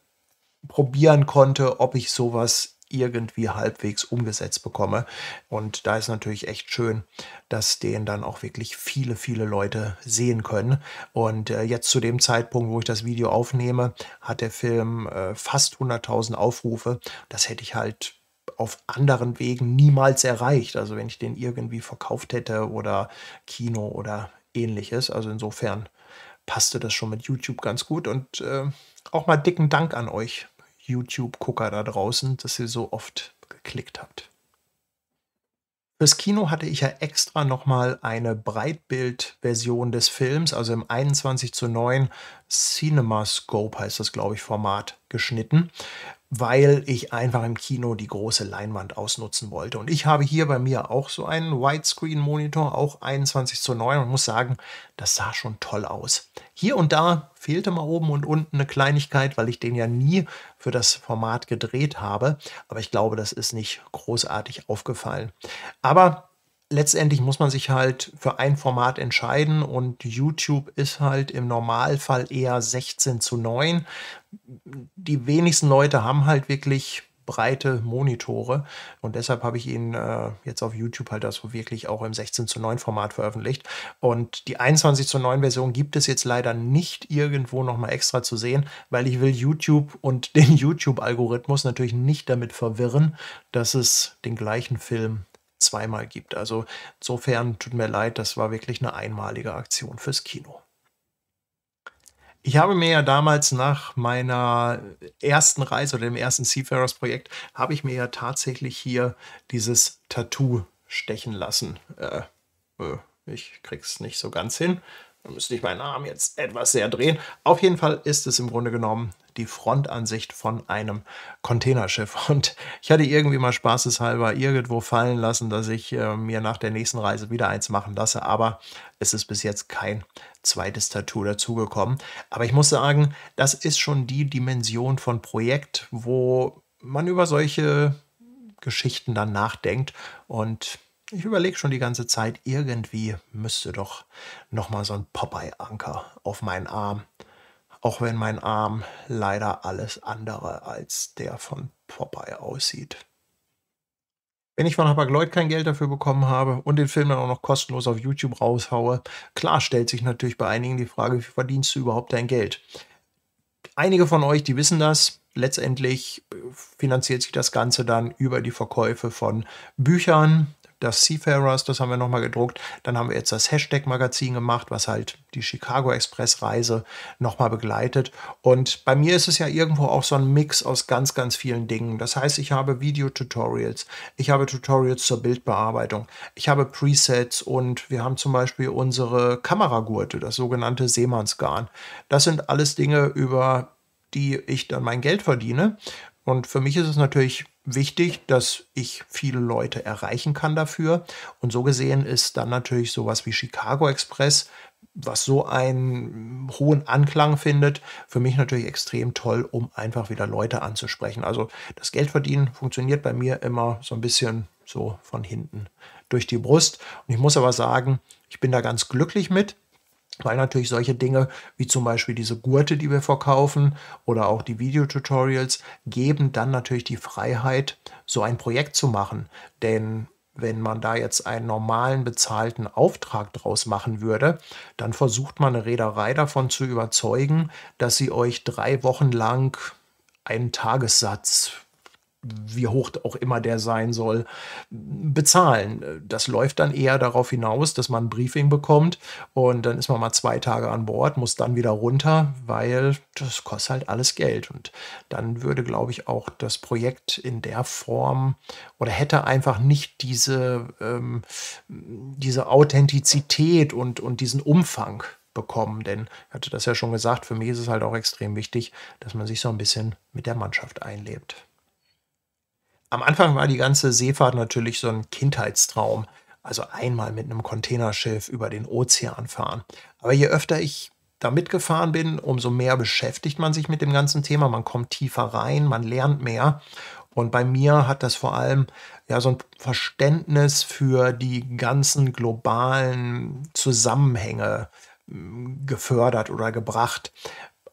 Speaker 1: probieren konnte, ob ich sowas irgendwie halbwegs umgesetzt bekomme. Und da ist natürlich echt schön, dass den dann auch wirklich viele, viele Leute sehen können. Und äh, jetzt zu dem Zeitpunkt, wo ich das Video aufnehme, hat der Film äh, fast 100.000 Aufrufe. Das hätte ich halt auf anderen Wegen niemals erreicht. Also wenn ich den irgendwie verkauft hätte oder Kino oder ähnliches. Also insofern passte das schon mit YouTube ganz gut. Und äh, auch mal dicken Dank an euch, YouTube-Gucker da draußen, dass ihr so oft geklickt habt. Fürs Kino hatte ich ja extra nochmal eine Breitbild-Version des Films, also im 21 zu 9 CinemaScope heißt das, glaube ich, Format geschnitten weil ich einfach im Kino die große Leinwand ausnutzen wollte. Und ich habe hier bei mir auch so einen Widescreen-Monitor, auch 21 zu 9 und muss sagen, das sah schon toll aus. Hier und da fehlte mal oben und unten eine Kleinigkeit, weil ich den ja nie für das Format gedreht habe. Aber ich glaube, das ist nicht großartig aufgefallen. Aber letztendlich muss man sich halt für ein Format entscheiden und YouTube ist halt im Normalfall eher 16 zu 9. Die wenigsten Leute haben halt wirklich breite Monitore und deshalb habe ich ihn äh, jetzt auf YouTube halt das wirklich auch im 16 zu 9 Format veröffentlicht und die 21 zu 9 Version gibt es jetzt leider nicht irgendwo nochmal extra zu sehen, weil ich will YouTube und den YouTube-Algorithmus natürlich nicht damit verwirren, dass es den gleichen Film zweimal gibt. Also insofern tut mir leid, das war wirklich eine einmalige Aktion fürs Kino. Ich habe mir ja damals nach meiner ersten Reise oder dem ersten Seafarers-Projekt, habe ich mir ja tatsächlich hier dieses Tattoo stechen lassen. Äh, äh ich krieg's nicht so ganz hin. Da müsste ich meinen Arm jetzt etwas sehr drehen. Auf jeden Fall ist es im Grunde genommen die Frontansicht von einem Containerschiff. Und ich hatte irgendwie mal spaßeshalber irgendwo fallen lassen, dass ich äh, mir nach der nächsten Reise wieder eins machen lasse, aber es ist bis jetzt kein zweites Tattoo dazugekommen. Aber ich muss sagen, das ist schon die Dimension von Projekt, wo man über solche Geschichten dann nachdenkt und ich überlege schon die ganze Zeit, irgendwie müsste doch nochmal so ein Popeye-Anker auf meinen Arm auch wenn mein Arm leider alles andere als der von Popeye aussieht. Wenn ich von Hapag-Lloyd kein Geld dafür bekommen habe und den Film dann auch noch kostenlos auf YouTube raushaue, klar stellt sich natürlich bei einigen die Frage, wie verdienst du überhaupt dein Geld? Einige von euch, die wissen das, letztendlich äh, finanziert sich das Ganze dann über die Verkäufe von Büchern, das Seafarers, das haben wir nochmal gedruckt. Dann haben wir jetzt das Hashtag-Magazin gemacht, was halt die Chicago Express-Reise nochmal begleitet. Und bei mir ist es ja irgendwo auch so ein Mix aus ganz, ganz vielen Dingen. Das heißt, ich habe Videotutorials, ich habe Tutorials zur Bildbearbeitung, ich habe Presets und wir haben zum Beispiel unsere Kameragurte, das sogenannte Seemannsgarn. Das sind alles Dinge, über die ich dann mein Geld verdiene. Und für mich ist es natürlich wichtig, dass ich viele Leute erreichen kann dafür. Und so gesehen ist dann natürlich sowas wie Chicago Express, was so einen hohen Anklang findet, für mich natürlich extrem toll, um einfach wieder Leute anzusprechen. Also das Geldverdienen funktioniert bei mir immer so ein bisschen so von hinten durch die Brust. Und ich muss aber sagen, ich bin da ganz glücklich mit weil natürlich solche Dinge wie zum Beispiel diese Gurte, die wir verkaufen oder auch die Videotutorials geben dann natürlich die Freiheit, so ein Projekt zu machen. Denn wenn man da jetzt einen normalen bezahlten Auftrag draus machen würde, dann versucht man eine Reederei davon zu überzeugen, dass sie euch drei Wochen lang einen Tagessatz wie hoch auch immer der sein soll, bezahlen. Das läuft dann eher darauf hinaus, dass man ein Briefing bekommt und dann ist man mal zwei Tage an Bord, muss dann wieder runter, weil das kostet halt alles Geld. Und dann würde, glaube ich, auch das Projekt in der Form oder hätte einfach nicht diese, ähm, diese Authentizität und, und diesen Umfang bekommen. Denn ich hatte das ja schon gesagt, für mich ist es halt auch extrem wichtig, dass man sich so ein bisschen mit der Mannschaft einlebt. Am Anfang war die ganze Seefahrt natürlich so ein Kindheitstraum. Also einmal mit einem Containerschiff über den Ozean fahren. Aber je öfter ich da mitgefahren bin, umso mehr beschäftigt man sich mit dem ganzen Thema. Man kommt tiefer rein, man lernt mehr. Und bei mir hat das vor allem ja so ein Verständnis für die ganzen globalen Zusammenhänge hm, gefördert oder gebracht.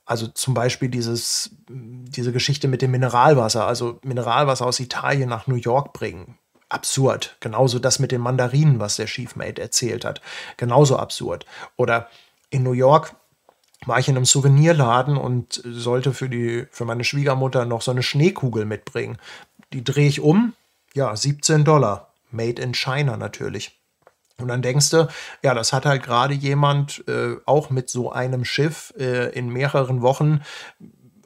Speaker 1: Also zum Beispiel dieses, diese Geschichte mit dem Mineralwasser, also Mineralwasser aus Italien nach New York bringen. Absurd. Genauso das mit den Mandarinen, was der Chief Mate erzählt hat. Genauso absurd. Oder in New York war ich in einem Souvenirladen und sollte für, die, für meine Schwiegermutter noch so eine Schneekugel mitbringen. Die drehe ich um. Ja, 17 Dollar. Made in China natürlich. Und dann denkst du, ja, das hat halt gerade jemand äh, auch mit so einem Schiff äh, in mehreren Wochen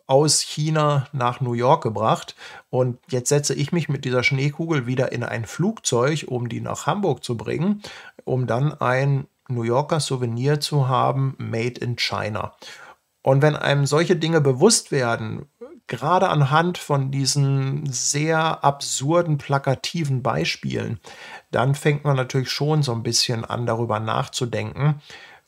Speaker 1: aus China nach New York gebracht. Und jetzt setze ich mich mit dieser Schneekugel wieder in ein Flugzeug, um die nach Hamburg zu bringen, um dann ein New Yorker Souvenir zu haben, Made in China. Und wenn einem solche Dinge bewusst werden, gerade anhand von diesen sehr absurden, plakativen Beispielen, dann fängt man natürlich schon so ein bisschen an, darüber nachzudenken,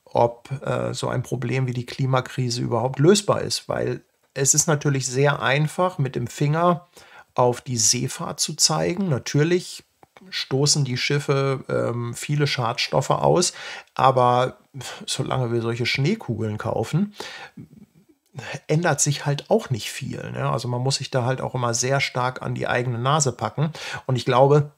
Speaker 1: ob äh, so ein Problem wie die Klimakrise überhaupt lösbar ist. Weil es ist natürlich sehr einfach, mit dem Finger auf die Seefahrt zu zeigen. Natürlich stoßen die Schiffe ähm, viele Schadstoffe aus. Aber solange wir solche Schneekugeln kaufen, ändert sich halt auch nicht viel. Ne? Also man muss sich da halt auch immer sehr stark an die eigene Nase packen. Und ich glaube,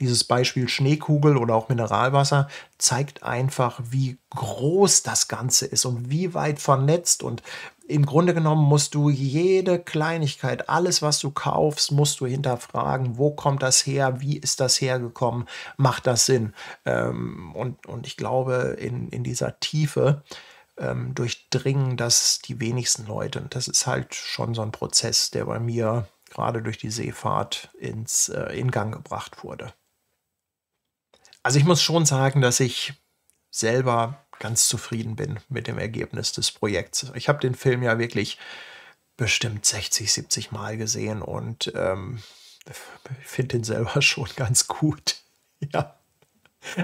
Speaker 1: dieses Beispiel Schneekugel oder auch Mineralwasser zeigt einfach, wie groß das Ganze ist und wie weit vernetzt. Und im Grunde genommen musst du jede Kleinigkeit, alles, was du kaufst, musst du hinterfragen, wo kommt das her, wie ist das hergekommen, macht das Sinn. Ähm, und, und ich glaube, in, in dieser Tiefe ähm, durchdringen das die wenigsten Leute. Und das ist halt schon so ein Prozess, der bei mir gerade durch die Seefahrt ins, äh, in Gang gebracht wurde. Also ich muss schon sagen, dass ich selber ganz zufrieden bin mit dem Ergebnis des Projekts. Ich habe den Film ja wirklich bestimmt 60, 70 Mal gesehen und ähm, finde den selber schon ganz gut. Ja.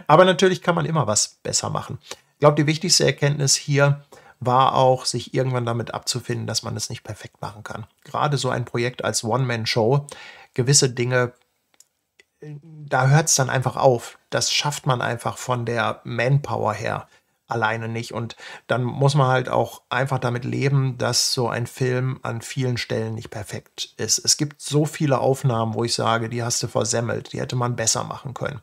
Speaker 1: Aber natürlich kann man immer was besser machen. Ich glaube, die wichtigste Erkenntnis hier war auch, sich irgendwann damit abzufinden, dass man es nicht perfekt machen kann. Gerade so ein Projekt als One-Man-Show, gewisse Dinge, äh, da hört es dann einfach auf. Das schafft man einfach von der Manpower her alleine nicht. Und dann muss man halt auch einfach damit leben, dass so ein Film an vielen Stellen nicht perfekt ist. Es gibt so viele Aufnahmen, wo ich sage, die hast du versemmelt, die hätte man besser machen können.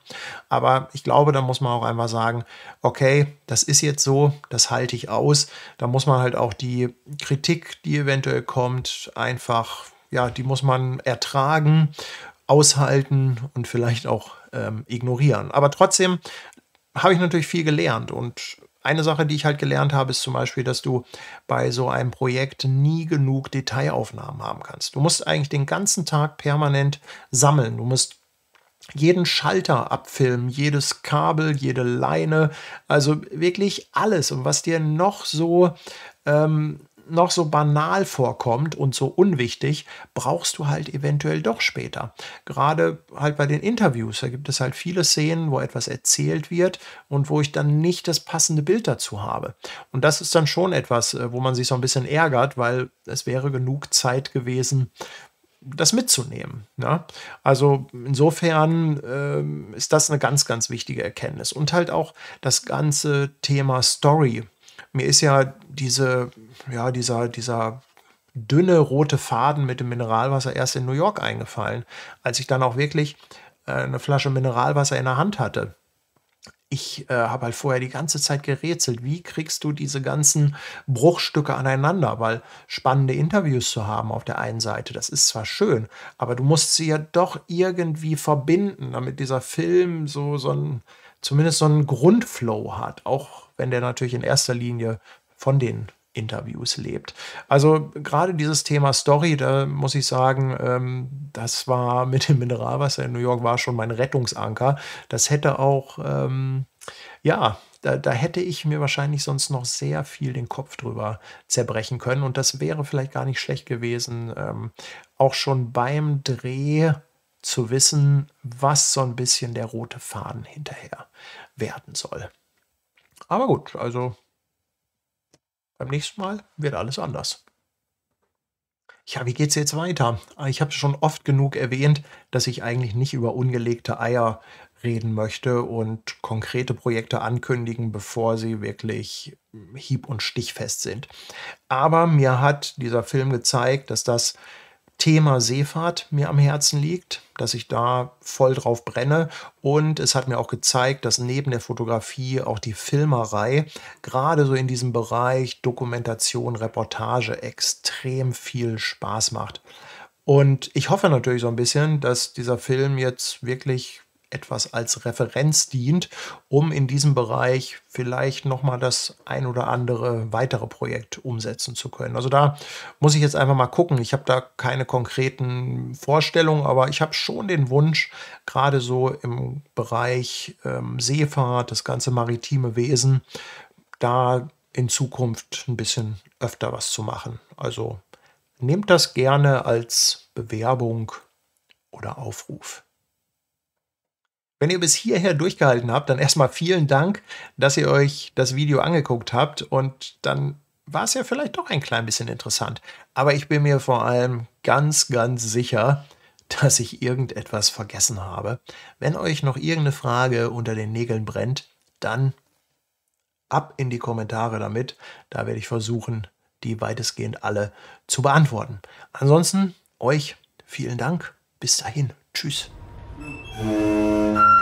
Speaker 1: Aber ich glaube, da muss man auch einmal sagen, okay, das ist jetzt so, das halte ich aus. Da muss man halt auch die Kritik, die eventuell kommt, einfach, ja, die muss man ertragen, aushalten und vielleicht auch ähm, ignorieren. Aber trotzdem habe ich natürlich viel gelernt und eine Sache, die ich halt gelernt habe, ist zum Beispiel, dass du bei so einem Projekt nie genug Detailaufnahmen haben kannst. Du musst eigentlich den ganzen Tag permanent sammeln. Du musst jeden Schalter abfilmen, jedes Kabel, jede Leine, also wirklich alles. Und was dir noch so ähm, noch so banal vorkommt und so unwichtig, brauchst du halt eventuell doch später. Gerade halt bei den Interviews, da gibt es halt viele Szenen, wo etwas erzählt wird und wo ich dann nicht das passende Bild dazu habe. Und das ist dann schon etwas, äh, wo man sich so ein bisschen ärgert, weil es wäre genug Zeit gewesen, das mitzunehmen. Ne? Also insofern ähm, ist das eine ganz, ganz wichtige Erkenntnis. Und halt auch das ganze Thema Story. Mir ist ja diese ja, dieser, dieser dünne rote Faden mit dem Mineralwasser erst in New York eingefallen, als ich dann auch wirklich äh, eine Flasche Mineralwasser in der Hand hatte. Ich äh, habe halt vorher die ganze Zeit gerätselt, wie kriegst du diese ganzen Bruchstücke aneinander, weil spannende Interviews zu haben auf der einen Seite, das ist zwar schön, aber du musst sie ja doch irgendwie verbinden, damit dieser Film so, so ein, zumindest so einen Grundflow hat, auch wenn der natürlich in erster Linie von den Interviews lebt. Also gerade dieses Thema Story, da muss ich sagen, ähm, das war mit dem Mineralwasser in New York war schon mein Rettungsanker. Das hätte auch, ähm, ja, da, da, hätte ich mir wahrscheinlich sonst noch sehr viel den Kopf drüber zerbrechen können und das wäre vielleicht gar nicht schlecht gewesen, ähm, auch schon beim Dreh zu wissen, was so ein bisschen der rote Faden hinterher werden soll. Aber gut, also beim nächsten Mal wird alles anders. Ja, wie geht's jetzt weiter? Ah, ich habe schon oft genug erwähnt, dass ich eigentlich nicht über ungelegte Eier reden möchte und konkrete Projekte ankündigen, bevor sie wirklich hieb- und stichfest sind. Aber mir hat dieser Film gezeigt, dass das Thema Seefahrt mir am Herzen liegt, dass ich da voll drauf brenne. Und es hat mir auch gezeigt, dass neben der Fotografie auch die Filmerei gerade so in diesem Bereich Dokumentation, Reportage extrem viel Spaß macht. Und ich hoffe natürlich so ein bisschen, dass dieser Film jetzt wirklich etwas als Referenz dient, um in diesem Bereich vielleicht nochmal das ein oder andere weitere Projekt umsetzen zu können. Also da muss ich jetzt einfach mal gucken. Ich habe da keine konkreten Vorstellungen, aber ich habe schon den Wunsch, gerade so im Bereich ähm, Seefahrt, das ganze maritime Wesen, da in Zukunft ein bisschen öfter was zu machen. Also nehmt das gerne als Bewerbung oder Aufruf. Wenn ihr bis hierher durchgehalten habt, dann erstmal vielen Dank, dass ihr euch das Video angeguckt habt und dann war es ja vielleicht doch ein klein bisschen interessant. Aber ich bin mir vor allem ganz, ganz sicher, dass ich irgendetwas vergessen habe. Wenn euch noch irgendeine Frage unter den Nägeln brennt, dann ab in die Kommentare damit. Da werde ich versuchen, die weitestgehend alle zu beantworten. Ansonsten euch vielen Dank. Bis dahin. Tschüss. Música mm.